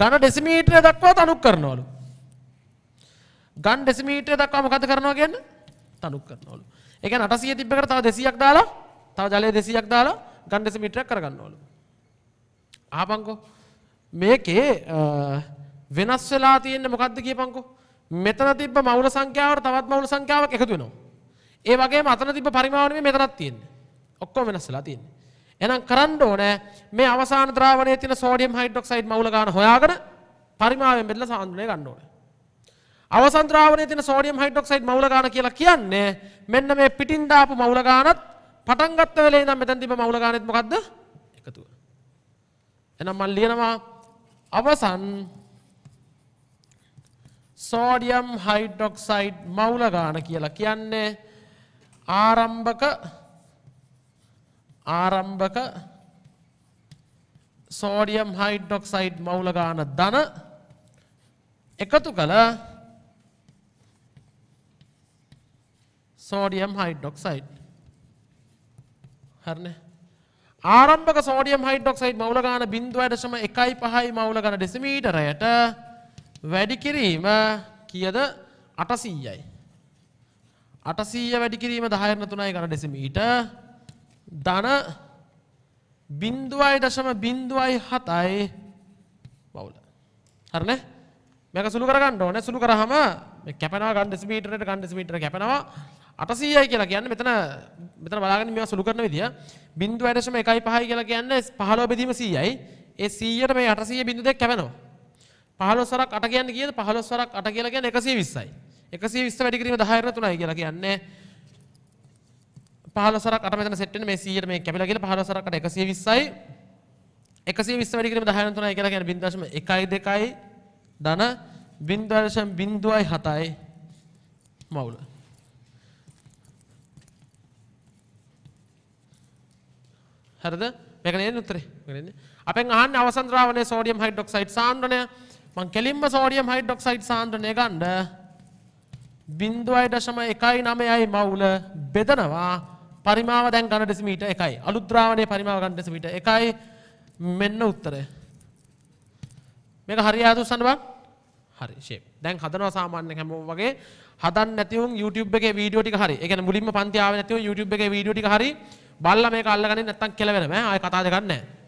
ඝන ඩෙසිමීටරය දක්වා තනුක් කරනවලු. ඝන ඩෙසිමීටරය දක්වා මොකද කරනවා කියන්නේ? තනුක් කරනවලු. ඒ කියන්නේ 800 තිබ්බකට තව 200ක් දාලා තව ජලය 200ක් දාලා ඝන ඩෙසිමීටරයක් කරගන්නවලු. ආපංකෝ මේකේ වෙනස් වෙලා තියෙන්නේ මොකද්ද කියපංකෝ? මෙතන තිබ්බ මවුල සංඛ්‍යාවට තවත් මවුල සංඛ්‍යාවක් එකතු වෙනවා. ඒ වගේම අතන තිබ්බ පරිමාව නෙමෙයි මෙතනක් තියෙන්නේ. ඔක්කොම වෙනස් වෙලා තියෙන්නේ. එහෙනම් කරන්න ඕනේ මේ අවසාන ද්‍රාවණයේ තියෙන සෝඩියම් හයිඩ්‍රොක්සයිඩ් මවුල ගාන හොයාගෙන පරිමාවෙන් බෙදලා සාන්ද්‍රණය ගන්න ඕනේ. අවසන් ද්‍රාවණයේ තියෙන සෝඩියම් හයිඩ්‍රොක්සයිඩ් මවුල ගාන කියලා කියන්නේ මෙන්න මේ පිටින් දාපු මවුල ගානත් පටන් ගත්ත වෙලේ ඉඳන් මෙතන තිබ්බ මවුල ගානෙත් මොකද්ද? එකතුව. එහෙනම් මම ලියනවා අවසන් සෝඩියම් හයිඩ්ඩොක්සයිඩ් මවුලගාන කියලා කියන්නේ ආරම්භක ආරම්භක සෝඩියම් හයිඩ්ඩොක්සයිඩ් මවුලගාන දන එකතු කළ සෝඩියම් හයිඩ්ඩොක්සයිඩ් හරන ආරම්භක සෝඩියම් හයිඩ්ඩොක්සයිඩ් මවුලගාන බින්දුව ඇදශම එකයි පහයි මවුලගන ඩෙසිමීටරයට වැඩි කිරීම කියද 800යි. 800 වැඩි කිරීම 10.3යි ඝන දෙසිමීට ධන 0.007යි බවුල. හරිනේ? මේක සුළු කරගන්න ඕනේ. සුළු කරාම මේ කැපෙනවා ඝන දෙසිමීටරේට ඝන දෙසිමීටර කැපෙනවා 800යි කියලා කියන්නේ මෙතන මෙතන බලාගන්න මේවා සුළු කරන විදිය 0.15යි කියලා කියන්නේ 15 බෙදීම 100යි. ඒ 100ට මේ 800 බිඳු දෙක කැපෙනවා. පහලොස්සරක් අට කියන්න කියද පහලොස්සරක් අට කියලා කියන එකසේ විස්සයි එකසේ විස්ස වැඩිකිරීම දහයර තුනයි කියලා කියන්නේ පහලොසරක් අට මෙතන සෙට්ටෙන මේ 100ට මේ කැපිලා කියලා පහලොස්සරක් අට 120යි 120 වැඩිකිරීම දහයර තුනයි කියලා කියන්නේ 0.12යි ධන 0.07යි මවුල හරිද මේක නේද උත්තරේ මේක නේද අපෙන් අහන්නේ අවසන් ද්‍රාවණය සෝඩියම් හයිඩ්‍රොක්සයිඩ් සාන්ද්‍රණය මං කෙලින්ම සෝඩියම් හයිඩ්ඩොක්සයිඩ් සාන්ද්‍රණය ගන්ඩ බින්දුවයි දශම එකයි නමයයි මවුල බෙදනවා පරිමාව දැන් ගණ ඩෙසිමීට එකයි අලුද්‍රාවණය පරිමාව ගන්න ඩෙසිමීට එකයි මෙන්න උත්තරය මේක හරියාතු සන්නවක් හරි ෂේප් දැන් හදනවා සාමාන්‍ය හැමෝම වගේ හදන්න නැතිවුන් YouTube එකේ වීඩියෝ ටික හරි ඒ කියන්නේ මුලින්ම පන්ති ආවේ නැතිවුන් YouTube එකේ වීඩියෝ ටික හරි බලලා මේක අල්ලගන්නේ නැත්තම් කෙලවෙන බෑ ආයෙ කතා දෙකක් නැහැ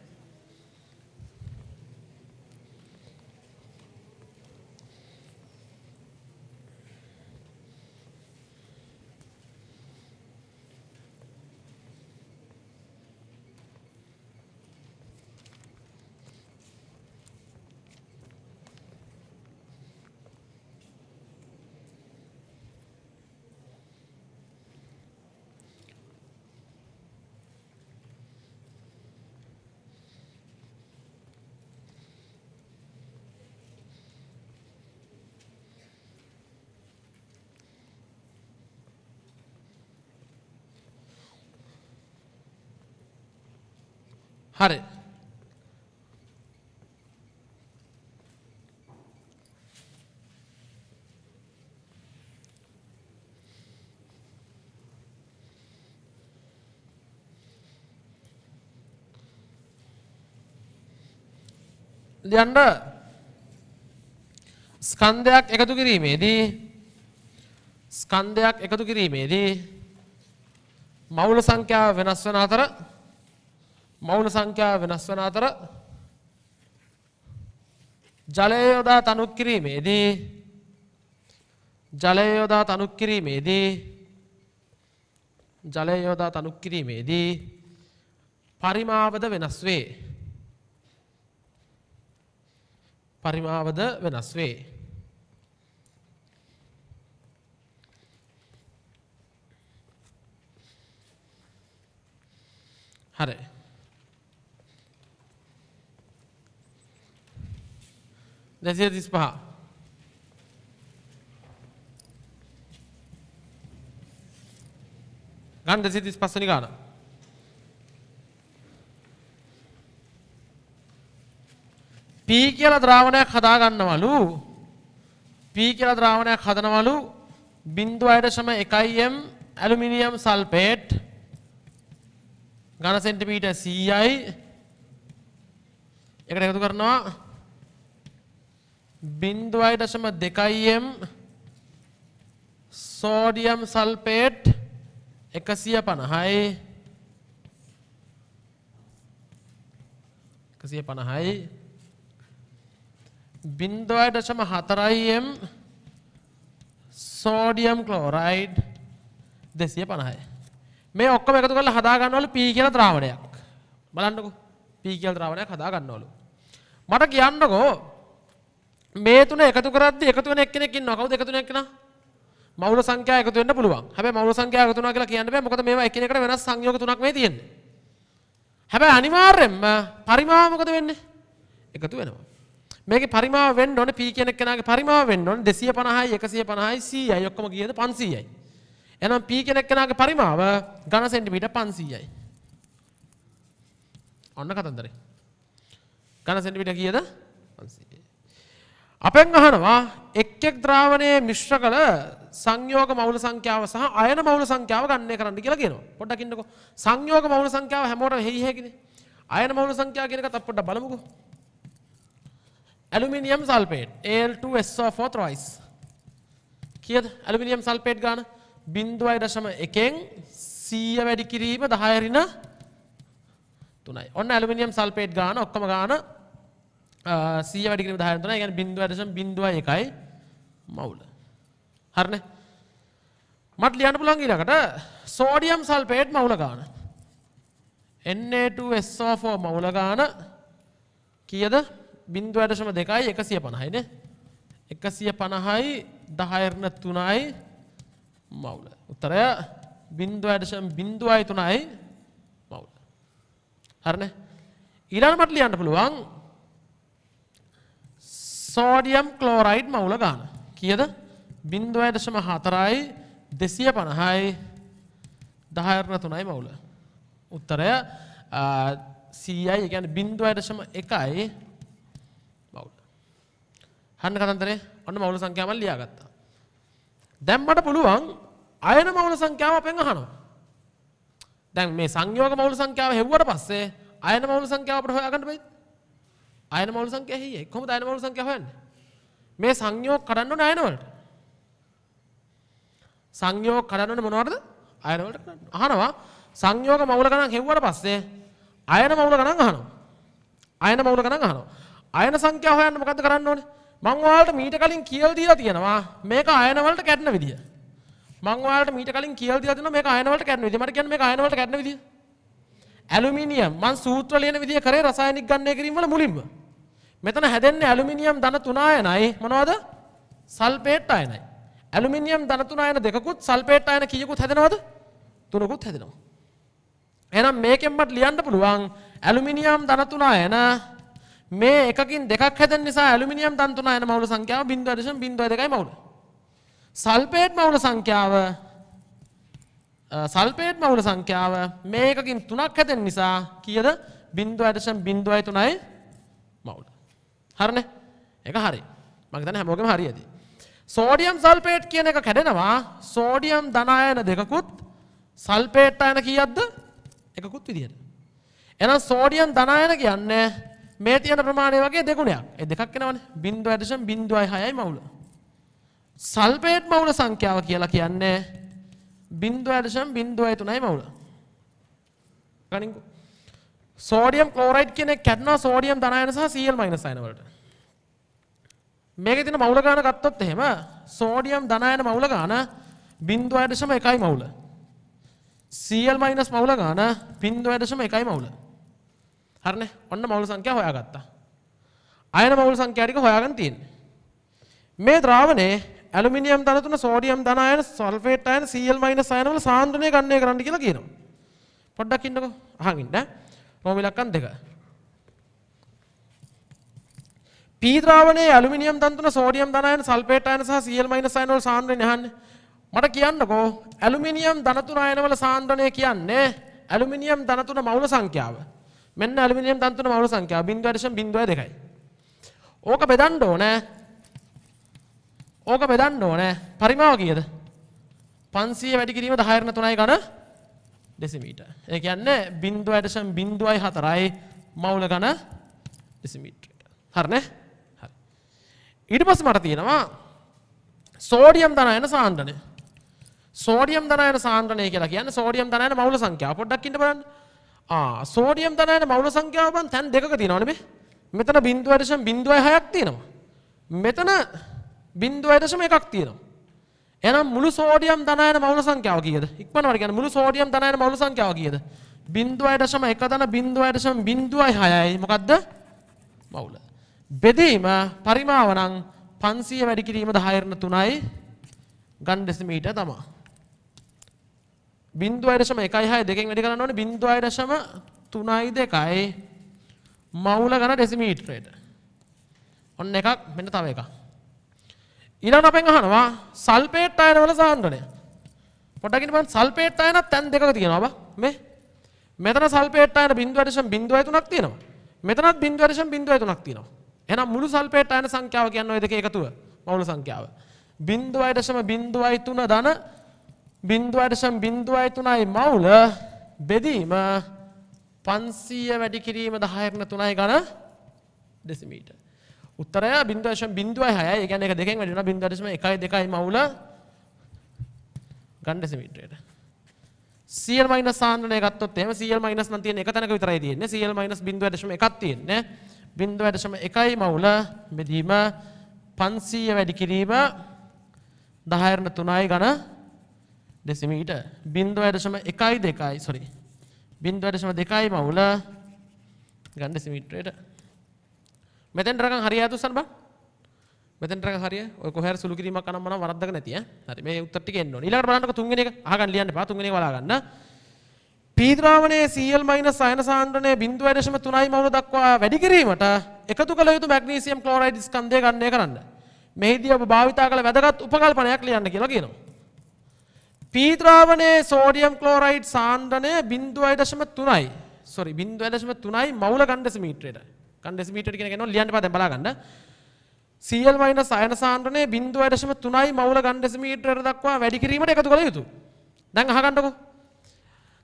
හරි ලියන්ඩ ස්කන්ධයක් එකතු කිරීමේදී ස්කන්ධයක් එකතු කිරීමේදී මවුල සංඛ්‍යාව වෙනස් වන අතර මවුන සංඛ්‍යාව වෙනස් වන අතර ජලය යොදා තනුක් කිරීමේදී ජලය යොදා තනුක් කිරීමේදී ජලය යොදා තනුක් කිරීමේදී පරිමාවද වෙනස් වේ පරිමාවද වෙනස් වේ හරි දැසිය තිස් පහ. ගන් දෙසි තිස් පස්සනි ගාන. පී කියල ද්‍රාවණයක් හදාගන්නවලු පී කියල ද්‍රාවණයක් හදනවලු බින්දු අයටශම එකයිම් ඇලුමිනියම් සල්පේට් ගණ සෙන්ටිමීට සීයයි එකට එකතු කරනවා බින්දුවයි දශම දෙකයිම් සෝඩියම් සල්පේට් එකසිය පණහයි එකසිය පණහයි බින්දුවයි දශම හතරයිම් සෝඩියම් කලෝරයිඩ් දෙසිය පණහයි මේ ඔක්කොම එකතු කරලා හදාගන්නවලු පී කියලා ද්‍රාවණයක් බලන්නකෝ පී කියලා ද්‍රාවණයක් හදාගන්නවලු මට කියන්නකෝ මේ තුන එකතු කරද්දි එකතු වෙන එක්කෙනෙක් ඉන්නවා. කවුද එකතු වෙන එක්කෙනා? මවුල සංඛ්‍යා එකතු වෙන්න පුළුවන්. හැබැයි මවුල සංඛ්‍යා එකතු වෙනවා කියලා කියන්න බෑ. මොකද මේවා එකිනෙකට වෙනස් සංයෝග තුනක් මේ තියෙන්නේ. හැබැයි අනිවාර්යයෙන්ම පරිමාව මොකද වෙන්නේ? එකතු වෙනවා. මේකේ පරිමාව වෙන්න ඕනේ p කියන කෙනාගේ පරිමාව වෙන්න ඕනේ 250යි 150යි 100යි ඔක්කොම ගියද 500යි. එහෙනම් p කියන කෙනාගේ පරිමාව ඝන සෙන්ටිමීටර් 500යි. ඔන්න කතන්දරේ. ඝන සෙන්ටිමීටර් කීයද? 500. අපෙන් අහනවා එක් එක් ද්‍රාවණයේ මිශ්‍ර කළ සංයෝග මවුල සංඛ්‍යාව සහ අයන මවුල සංඛ්‍යාව ගණනය කරන්න කියලා කියනවා. පොඩ්ඩක් ඉන්නකෝ. සංයෝග මවුල සංඛ්‍යාව හැමෝටම හෙයි හැකිනේ. අයන මවුල සංඛ්‍යාව කියන එක තත් පොඩ්ඩක් බලමුකෝ. Aluminium sulphate Al2SO4 thrice. කීයද? ඇලුමිනියම් සල්ෆේට් ගාන 0.1න් 100 වැඩි කිරීම 10 ඍණ 3යි. ඔන්න ඇලුමිනියම් සල්ෆේට් ගාන ඔක්කොම ගාන සීය වැඩිකිරීම 10 තුනයි. ඒ කියන්නේ බිංදුව දශම බිංදුව එකයි මවුල. හරිනේ? මට ලියන්න පුළුවන් ඊළඟට සෝඩියම් සල්ෆේට් මවුල ගාන. Na2SO4 මවුල ගාන කීයද? 0.2යි 150යි නේ. 150යි 10ර්ණ 3යි මවුල. උත්තරය 0.003යි මවුල. හරිනේ? ඊළඟට මට ලියන්න පුළුවන් සෝඩියම් කලෝරයිඩ් මවුල ගාන කියද බින්දුවඇදශම හතරයි දෙසිය පණහයි දහයරණ තුනයි මවුල. උත්තරය සීයි ගැන බින්දුව අයදශම එකයි මවුල. හන්න කතන්තරේ ඔන්න මවුල සංඛ්‍යාමල් ලියාගත්තා. දැම්මට පුළුවන් අයන මවුල සංඛ්‍යාව පෙන් අහනවා. දැන් මේ සංයෝග මවුල සංඛ්‍යාව හෙව්වට පස්සේ අයන මවුල සංඛ්‍යාව අපට හොයාගන්න බෑ. අයන මවුල සංඛ්‍යා හේයයි. කොහොමද අයන මවුල සංඛ්‍යා හොයන්නේ? මේ සංයෝග කඩන්න ඕනේ අයන වලට. සංයෝග කඩන්න ඕනේ මොනවටද? අයන වලට. අහනවා සංයෝග මවුල ගණන් හෙව්වට පස්සේ අයන මවුල ගණන් අහනවා. අයන මවුල ගණන් අහනවා. අයන සංඛ්‍යා හොයන්න මොකද්ද කරන්න ඕනේ? මං ඔයාලට මීට කලින් කියලා දීලා තියෙනවා මේක අයන වලට කැඩෙන විදිය. මං ඔයාලට මීට කලින් කියලා දීලා තියෙනවා මේක අයන වලට කැඩෙන විදිය. මට කියන්නේ මේක අයන වලට කැඩෙන විදිය. ඇලුමිනියම් මන් සූත්‍ර ලියන විදිහ කරේ රසායනික ගණනය කිරීම වල මුලින්ම. මෙතන හැදෙන්නේ ඇලුමිනියම් ධන 3 අයනයි මොනවද? සල්ෆේට් අයනයි. ඇලුමිනියම් ධන 3 අයන දෙකකුත් සල්ෆේට් අයන කීයකුත් හැදෙනවද? තුනකුත් හැදෙනවා. එහෙනම් මේකෙන් මට ලියන්න පුළුවන් ඇලුමිනියම් ධන 3 අයන මේ එකකින් දෙකක් හැදෙන නිසා ඇලුමිනියම් ධන 3 අයන මවුල සංඛ්‍යාව 0.02යි මවුල. සල්ෆේට් මවුල සංඛ්‍යාව 0.02 සල්පේට් මවුල සංඛ්‍යාව මේකකින් තුනක් හැදෙන නිසා කියද බින්දුව ඇදශම් බින්දුවයි තුනයි මවුල. හරන එක හරි මගතන හැමෝගම හරි ඇති. සෝඩියම් සල්පේට් කියන එක කැඩෙනවා සෝඩියම් ධනායන දෙකකුත් සල්පේට් අයන කියද්ද එකකුත් විදිහට. එනම් සෝඩියම් ධනායන කියන්නේ මේ තියෙන ප්‍රමාණය වගේ දෙගුණයක් ඒ දෙකක් එනවනේ බින්දුව ඇදශම් බින්දුවයි හයයි මවුල. සල්පේට් මවුල සංඛ්‍යාව කියලා කියන්නේ බින්දුවඇදශම් බින්දුව ඇතුනයි මවුල ගනිකු සෝඩියම් කෝරයිට් කියන කැටනවා සෝඩියම් දනයන සහ සියල් මයිනස් අයනවලට මේක තින මවුල ගාන ගත්තොත් එහෙම සෝඩියම් දනයන මවුල ගාන බින්දුව ඇදශම එකයි මවුල සියල් මයිනස් මවුල ගාන පින්දුව ඇදශම එකයි මවුල හරන ඔන්න මවුල සංඛ්‍යා හොයා ගත්තා අයන මවුල සංඛ්‍යාටික හොයාගන්න තියන්නේ මේ ද්‍රාවණය ඇලුමිනියම් ධනතුන සෝඩියම් ධන අයන සල්ෆේට් අයන Cl- අයන වල සාන්ද්‍රණය ගණනය කරන්න කියලා කියනවා. පොඩ්ඩක් ඉන්නකෝ අහන් ඉන්න. රෝම ඉලක්කම් දෙක. P ද්‍රාවණයේ ඇලුමිනියම් ධනතුන සෝඩියම් ධන අයන සල්ෆේට් අයන සහ Cl- අයන වල සාන්ද්‍රණය අහන්නේ. මට කියන්නකෝ ඇලුමිනියම් ධනතුන අයන වල සාන්ද්‍රණය කියන්නේ ඇලුමිනියම් ධනතුන මවුල සංඛ්‍යාව. මෙන්න ඇලුමිනියම් ධනතුන මවුල සංඛ්‍යාව බිංදුව දශම බිංදුව දෙකයි. ඕක බෙදන්න ඕනේ ඕක බෙදන්න ඕනේ. පරිමාව කීයද? 500 වැඩි කිරීම 10 ඍණ 3යි ඝන දෙසිමීටර. ඒ කියන්නේ 0.04යි මවුල ඝන දෙසිමීටරයට. හරිනේ? හරි. ඊට පස්සේ මට තියෙනවා සෝඩියම් ධනයන සාන්ද්‍රණය. සෝඩියම් ධනයන සාන්ද්‍රණය කියලා කියන්නේ සෝඩියම් ධනයන මවුල සංඛ්‍යාව. පොඩ්ඩක් ඉන්න බලන්න. ආ සෝඩියම් ධනයන මවුල සංඛ්‍යාව බං තැන් දෙකක තියෙනවනේ මේ. මෙතන 0.06ක් තියෙනවා. මෙතන බින්දුව අදශම එකක් තියෙනවා. එනම් මුළු සෝඩියම් ධනයන මවුල සංඛ්‍යාව කීයද? ඉක්මනට කියන්න මුළු සෝඩියම් ධනයන මවුල සංඛ්‍යාව කීයද? 0.1 ධන 0.06යි මොකද්ද? මවුල. බෙදීම පරිමාව නම් 500 වැඩි කිරීම 10 3යි ගන් ඩෙසිමීටර් තමයි. 0.1යි දෙකෙන් වැඩි කරන්න ඕනේ 0.32යි මවුල ගන්න ඩෙසිමීටරේට. ඔන්න එකක් මෙන්න තව එකක්. ඊළඟට අපෙන් අහනවා සල්ෆේට් අයන වල සාන්ද්‍රණය. පොඩ්ඩකින් බලන්න සල්ෆේට් අයනත් තැන් දෙකක තියෙනවා බා. මේ මෙතන සල්ෆේට් අයන 0.023ක් තියෙනවා. මෙතනත් 0.023ක් තියෙනවා. එහෙනම් මුළු සල්ෆේට් අයන සංඛ්‍යාව කියන්නේ ওই දෙකේ එකතුව. මවුල සංඛ්‍යාව. 0.023 ධන 0.023යි මවුල බෙදීම 500 වැඩි කිරීම 10 3යි ගණ දෙසිමීටර්. උත්තරය 0.06යි. ඒ කියන්නේ ඒක දෙකෙන් වැඩි වෙනවා 0.12යි මවුල ගන්න ඩෙසිමීටරයට. CL- සාන්ද්‍රණය ගත්තොත් එහෙම CL- නම් තියෙන එක තැනක විතරයි තියෙන්නේ. CL- 0.1ක් තියෙන්නේ. 0.1යි මවුල බෙදීම 500 වැඩි කිරීම 10 3යි ගණ ඩෙසිමීටර්. 0.12යි sorry. 0.2යි මවුල ගන්න ඩෙසිමීටරයට මෙතෙන් රකන් හරියට උස්සන්න බං. මෙතෙන් රකන් හරිය ඔය කොහේර සුළු කිරීමක් අනම් මනම් වරද්දක නැති ඈ. හරි මේ උත්තර ටික එන්න ඕනේ. ඊළඟට බලන්නකො තුන්වෙනි එක අහගන්න ලියන්න එපා. තුන්වෙනි එක බලා ගන්න. පීද්‍රාවණයේ Cl- අයන සාන්ද්‍රණය 0.3යි මවල දක්වා වැඩි කිරීමට එකතු කළ යුතු මැග්නීසියම් ක්ලෝරයිඩ් ස්කන්ධය ගණනය කරන්න. මෙහිදී ඔබ භාවිතා කළ වැදගත් උපකල්පනයක් ලියන්න කියලා කියනවා. පීද්‍රාවණයේ සෝඩියම් ක්ලෝරයිඩ් සාන්ද්‍රණය 0.3යි. sorry 0.3යි මවුල ගණ්ඩස මීටරයට. කන්ඩෙසිමීටර් කියන එක එනවා ලියන්න එපා දැන් බලාගන්න. Cl- අයන සාන්ද්‍රණය 0.3යි මවුල කන්ඩෙසිමීටර් දක්වා වැඩි කිරීමට එකතු කළ යුතුය. දැන් අහගන්නකෝ.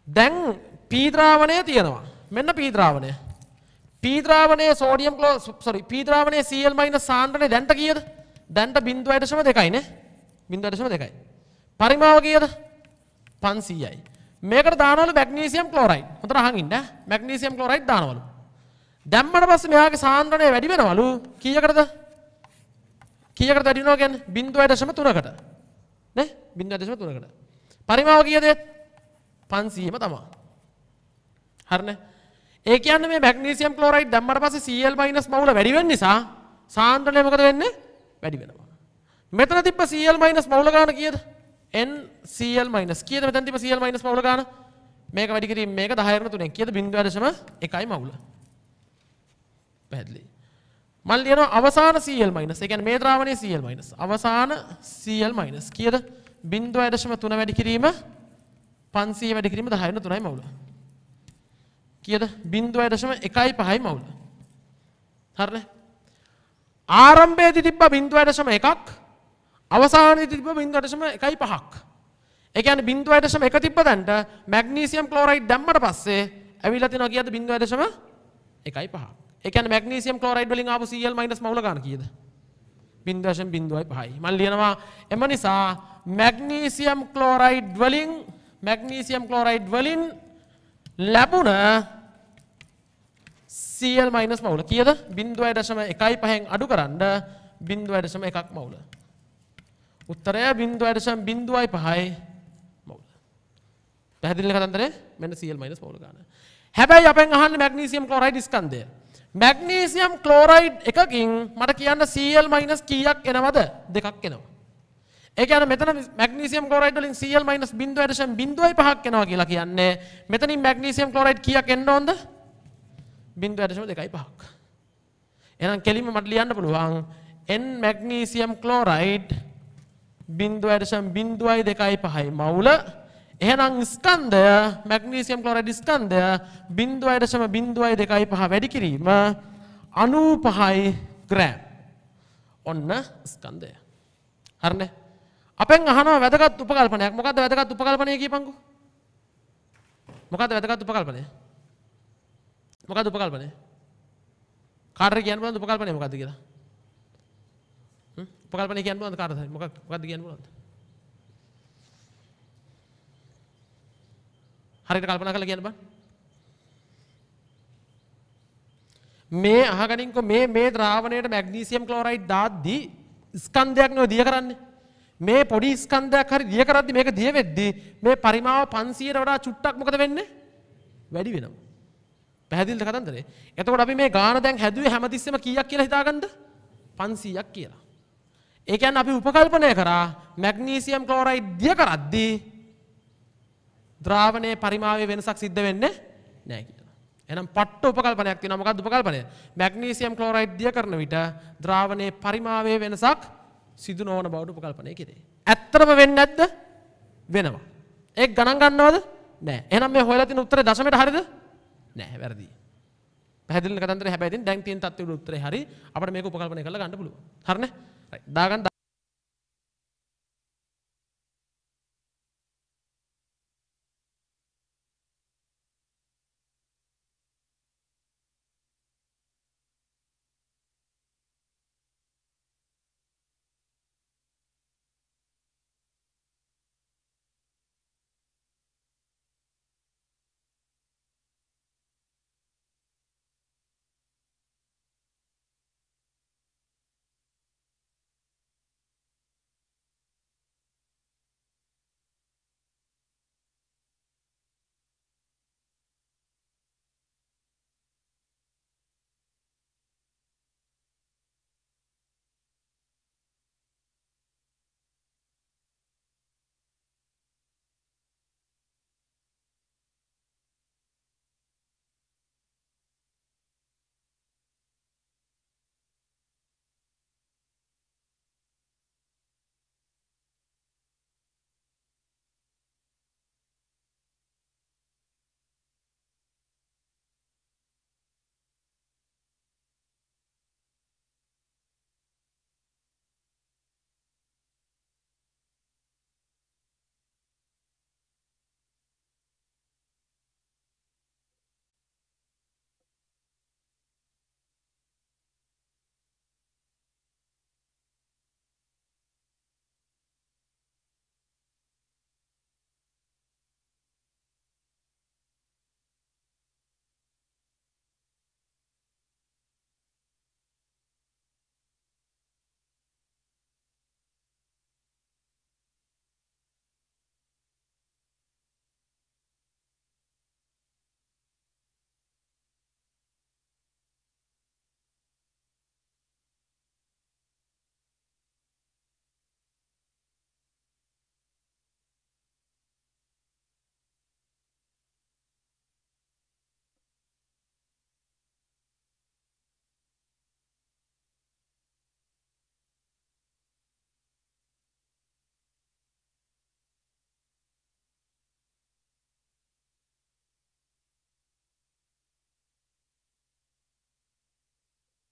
දැන් P ද්‍රාවණය තියෙනවා. මෙන්න P ද්‍රාවණය. P ද්‍රාවණයේ සෝඩියම් ක්ලෝස් sorry P ද්‍රාවණයේ Cl- සාන්ද්‍රණය දැන්ට කීයද? දැන්ට 0.2යි නේ. 0.2යි. පරිමාව කීයද? 500යි. මේකට දානවලු මැග්නීසියම් ක්ලෝරයිඩ්. හොඳට අහන් ඉන්න. මැග්නීසියම් ක්ලෝරයිඩ් දානවලු. දැම්මට පස්සේ මෙයාගේ සාන්ද්‍රණය වැඩි වෙනවලු කීයකටද? කීයකටද වැඩි වෙනවා කියන්නේ? 0.3කට. නේ? 0.3කට. පරිමාව කීයද? 500ම තමයි. හරිනේ? ඒ කියන්නේ මේ මැග්නීසියම් ක්ලෝරයිඩ් දැම්මට පස්සේ Cl- මවුල වැඩි වෙන නිසා සාන්ද්‍රණය මොකද වෙන්නේ? වැඩි වෙනවා. මෙතන තිබ්බ Cl- මවුල ගාන කීයද? NCl- කීයද මෙතන තිබ්බ Cl- මවුල ගාන? මේක වැඩි කිරීම මේක 10 වෙන 3 කීයද 0.1යි මවුල. පැහැදිලි. මම ලියනවා අවසාන Cl- ඒ කියන්නේ මේ ද්‍රාවණයේ Cl- අවසාන Cl- කීයද 0.3 වැඩි කිරීම 500 වැඩි කිරීම 10 වෙන 3යි මවුල. කීයද 0.15යි මවුල. හරිනේ? ආරම්භයේදී තිබ්බා 0.1ක් අවසානයේදී තිබ්බා 0.15ක්. ඒ කියන්නේ 0.1 තිබ්බ දැන්ට මැග්නීසියම් ක්ලෝරයිඩ් දැම්මට පස්සේ ඇවිල්ලා තිනවා කීයද 0.15ක්. ඒ කියන්නේ මැග්නීසියම් ක්ලෝරයිඩ් වලින් ආපු Cl- මවුල ගන්න කීයද? 0.05යි. මම ලියනවා එම නිසා මැග්නීසියම් ක්ලෝරයිඩ් වලින් මැග්නීසියම් ක්ලෝරයිඩ් වලින් ලැබුණ Cl- මවුල කීයද? 0.15න් අඩු කරන්න 0.1ක් මවුල. උත්තරය 0.05යි මවුල. පැහැදිලිද කතන්දරේ? මෙන්න Cl- මවුල ගන්න. හැබැයි අපෙන් අහන්නේ මැග්නීසියම් ක්ලෝරයිඩ් ස්කන්ධය. මැග්නීසියම් ක්ලෝරයිඩ් එකකින් මට කියන්න Cl- කීයක් එනවද? දෙකක් එනවා. ඒ කියන්නේ මෙතන මැග්නීසියම් ක්ලෝරයිඩ් වලින් Cl- බිංදුවයටෂන් 0.5ක් එනවා කියලා කියන්නේ මෙතනින් මැග්නීසියම් ක්ලෝරයිඩ් කීයක් එන්න ඕනද? 0.25ක්. එහෙනම් කෙලින්ම මට ලියන්න පුළුවන් N මැග්නීසියම් ක්ලෝරයිඩ් 0.25යි මවුල එහෙනම් ස්කන්ධය මැග්නීසියම් ක්ලොරයිඩ් ස්කන්ධය 0.025 වැඩි කිරීම 95 ග්‍රෑම්. ඔන්න ස්කන්ධය. හරිනේ? අපෙන් අහනවා වැදගත් උපකල්පනයක්. මොකද්ද වැදගත් උපකල්පනය කියපන්කෝ? මොකද්ද වැදගත් උපකල්පනය? මොකද්ද උපකල්පනය? කාටද කියන්න පුළුවන් උපකල්පනය මොකද්ද කියලා? හ්ම් උපකල්පනය කියන්න පුළුවන්ද කාටද? මොකක් මොකද්ද කියන්න පුළුවන්ද? හරියට කල්පනා කරලා කියන්න බලන්න. මේ අහගනින්කෝ මේ මේ ද්‍රාවණයට මැග්නීසියම් ක්ලෝරයිඩ් දාද්දී ස්කන්ධයක් නෝ දිය කරන්නේ. මේ පොඩි ස්කන්ධයක් හරි දිය කරද්දී මේක දිය වෙද්දී මේ පරිමාව 500ට වඩා චුට්ටක් මොකද වෙන්නේ? වැඩි වෙනවා. පැහැදිලිද කතන්දරේ? එතකොට අපි මේ ගාන දැන් හැදුවේ හැමතිස්සෙම කීයක් කියලා හිතාගන්නද? 500ක් කියලා. ඒ කියන්නේ අපි උපකල්පනය කරා මැග්නීසියම් ක්ලෝරයිඩ් දිය කරද්දී ද්‍රාවණයේ පරිමාවේ වෙනසක් සිද්ධ වෙන්නේ නැහැ කියලා. එහෙනම් පට්ට උපකල්පනයක් තියෙනවා. මොකක්ද උපකල්පනය? මැග්නීසියම් ක්ලෝරයිඩ් දිය කරන විට ද්‍රාවණයේ පරිමාවේ වෙනසක් සිදු නොවන බවට උපකල්පනය කෙරේ. ඇත්තටම වෙන්නේ නැද්ද? වෙනවා. ඒක ගණන් ගන්නවද? නැහැ. එහෙනම් මේ හොයලා තියෙන උත්තරේ දශමයට හරියද? නැහැ, වැරදි. පැහැදිලි කතන්දරේ හැබැයි දැන් තියෙන තත්ත්වෙට උත්තරේ හරි. අපිට මේක උපකල්පනය කරලා ගන්න පුළුවන්. හරිනේ? හරි. දාගන්න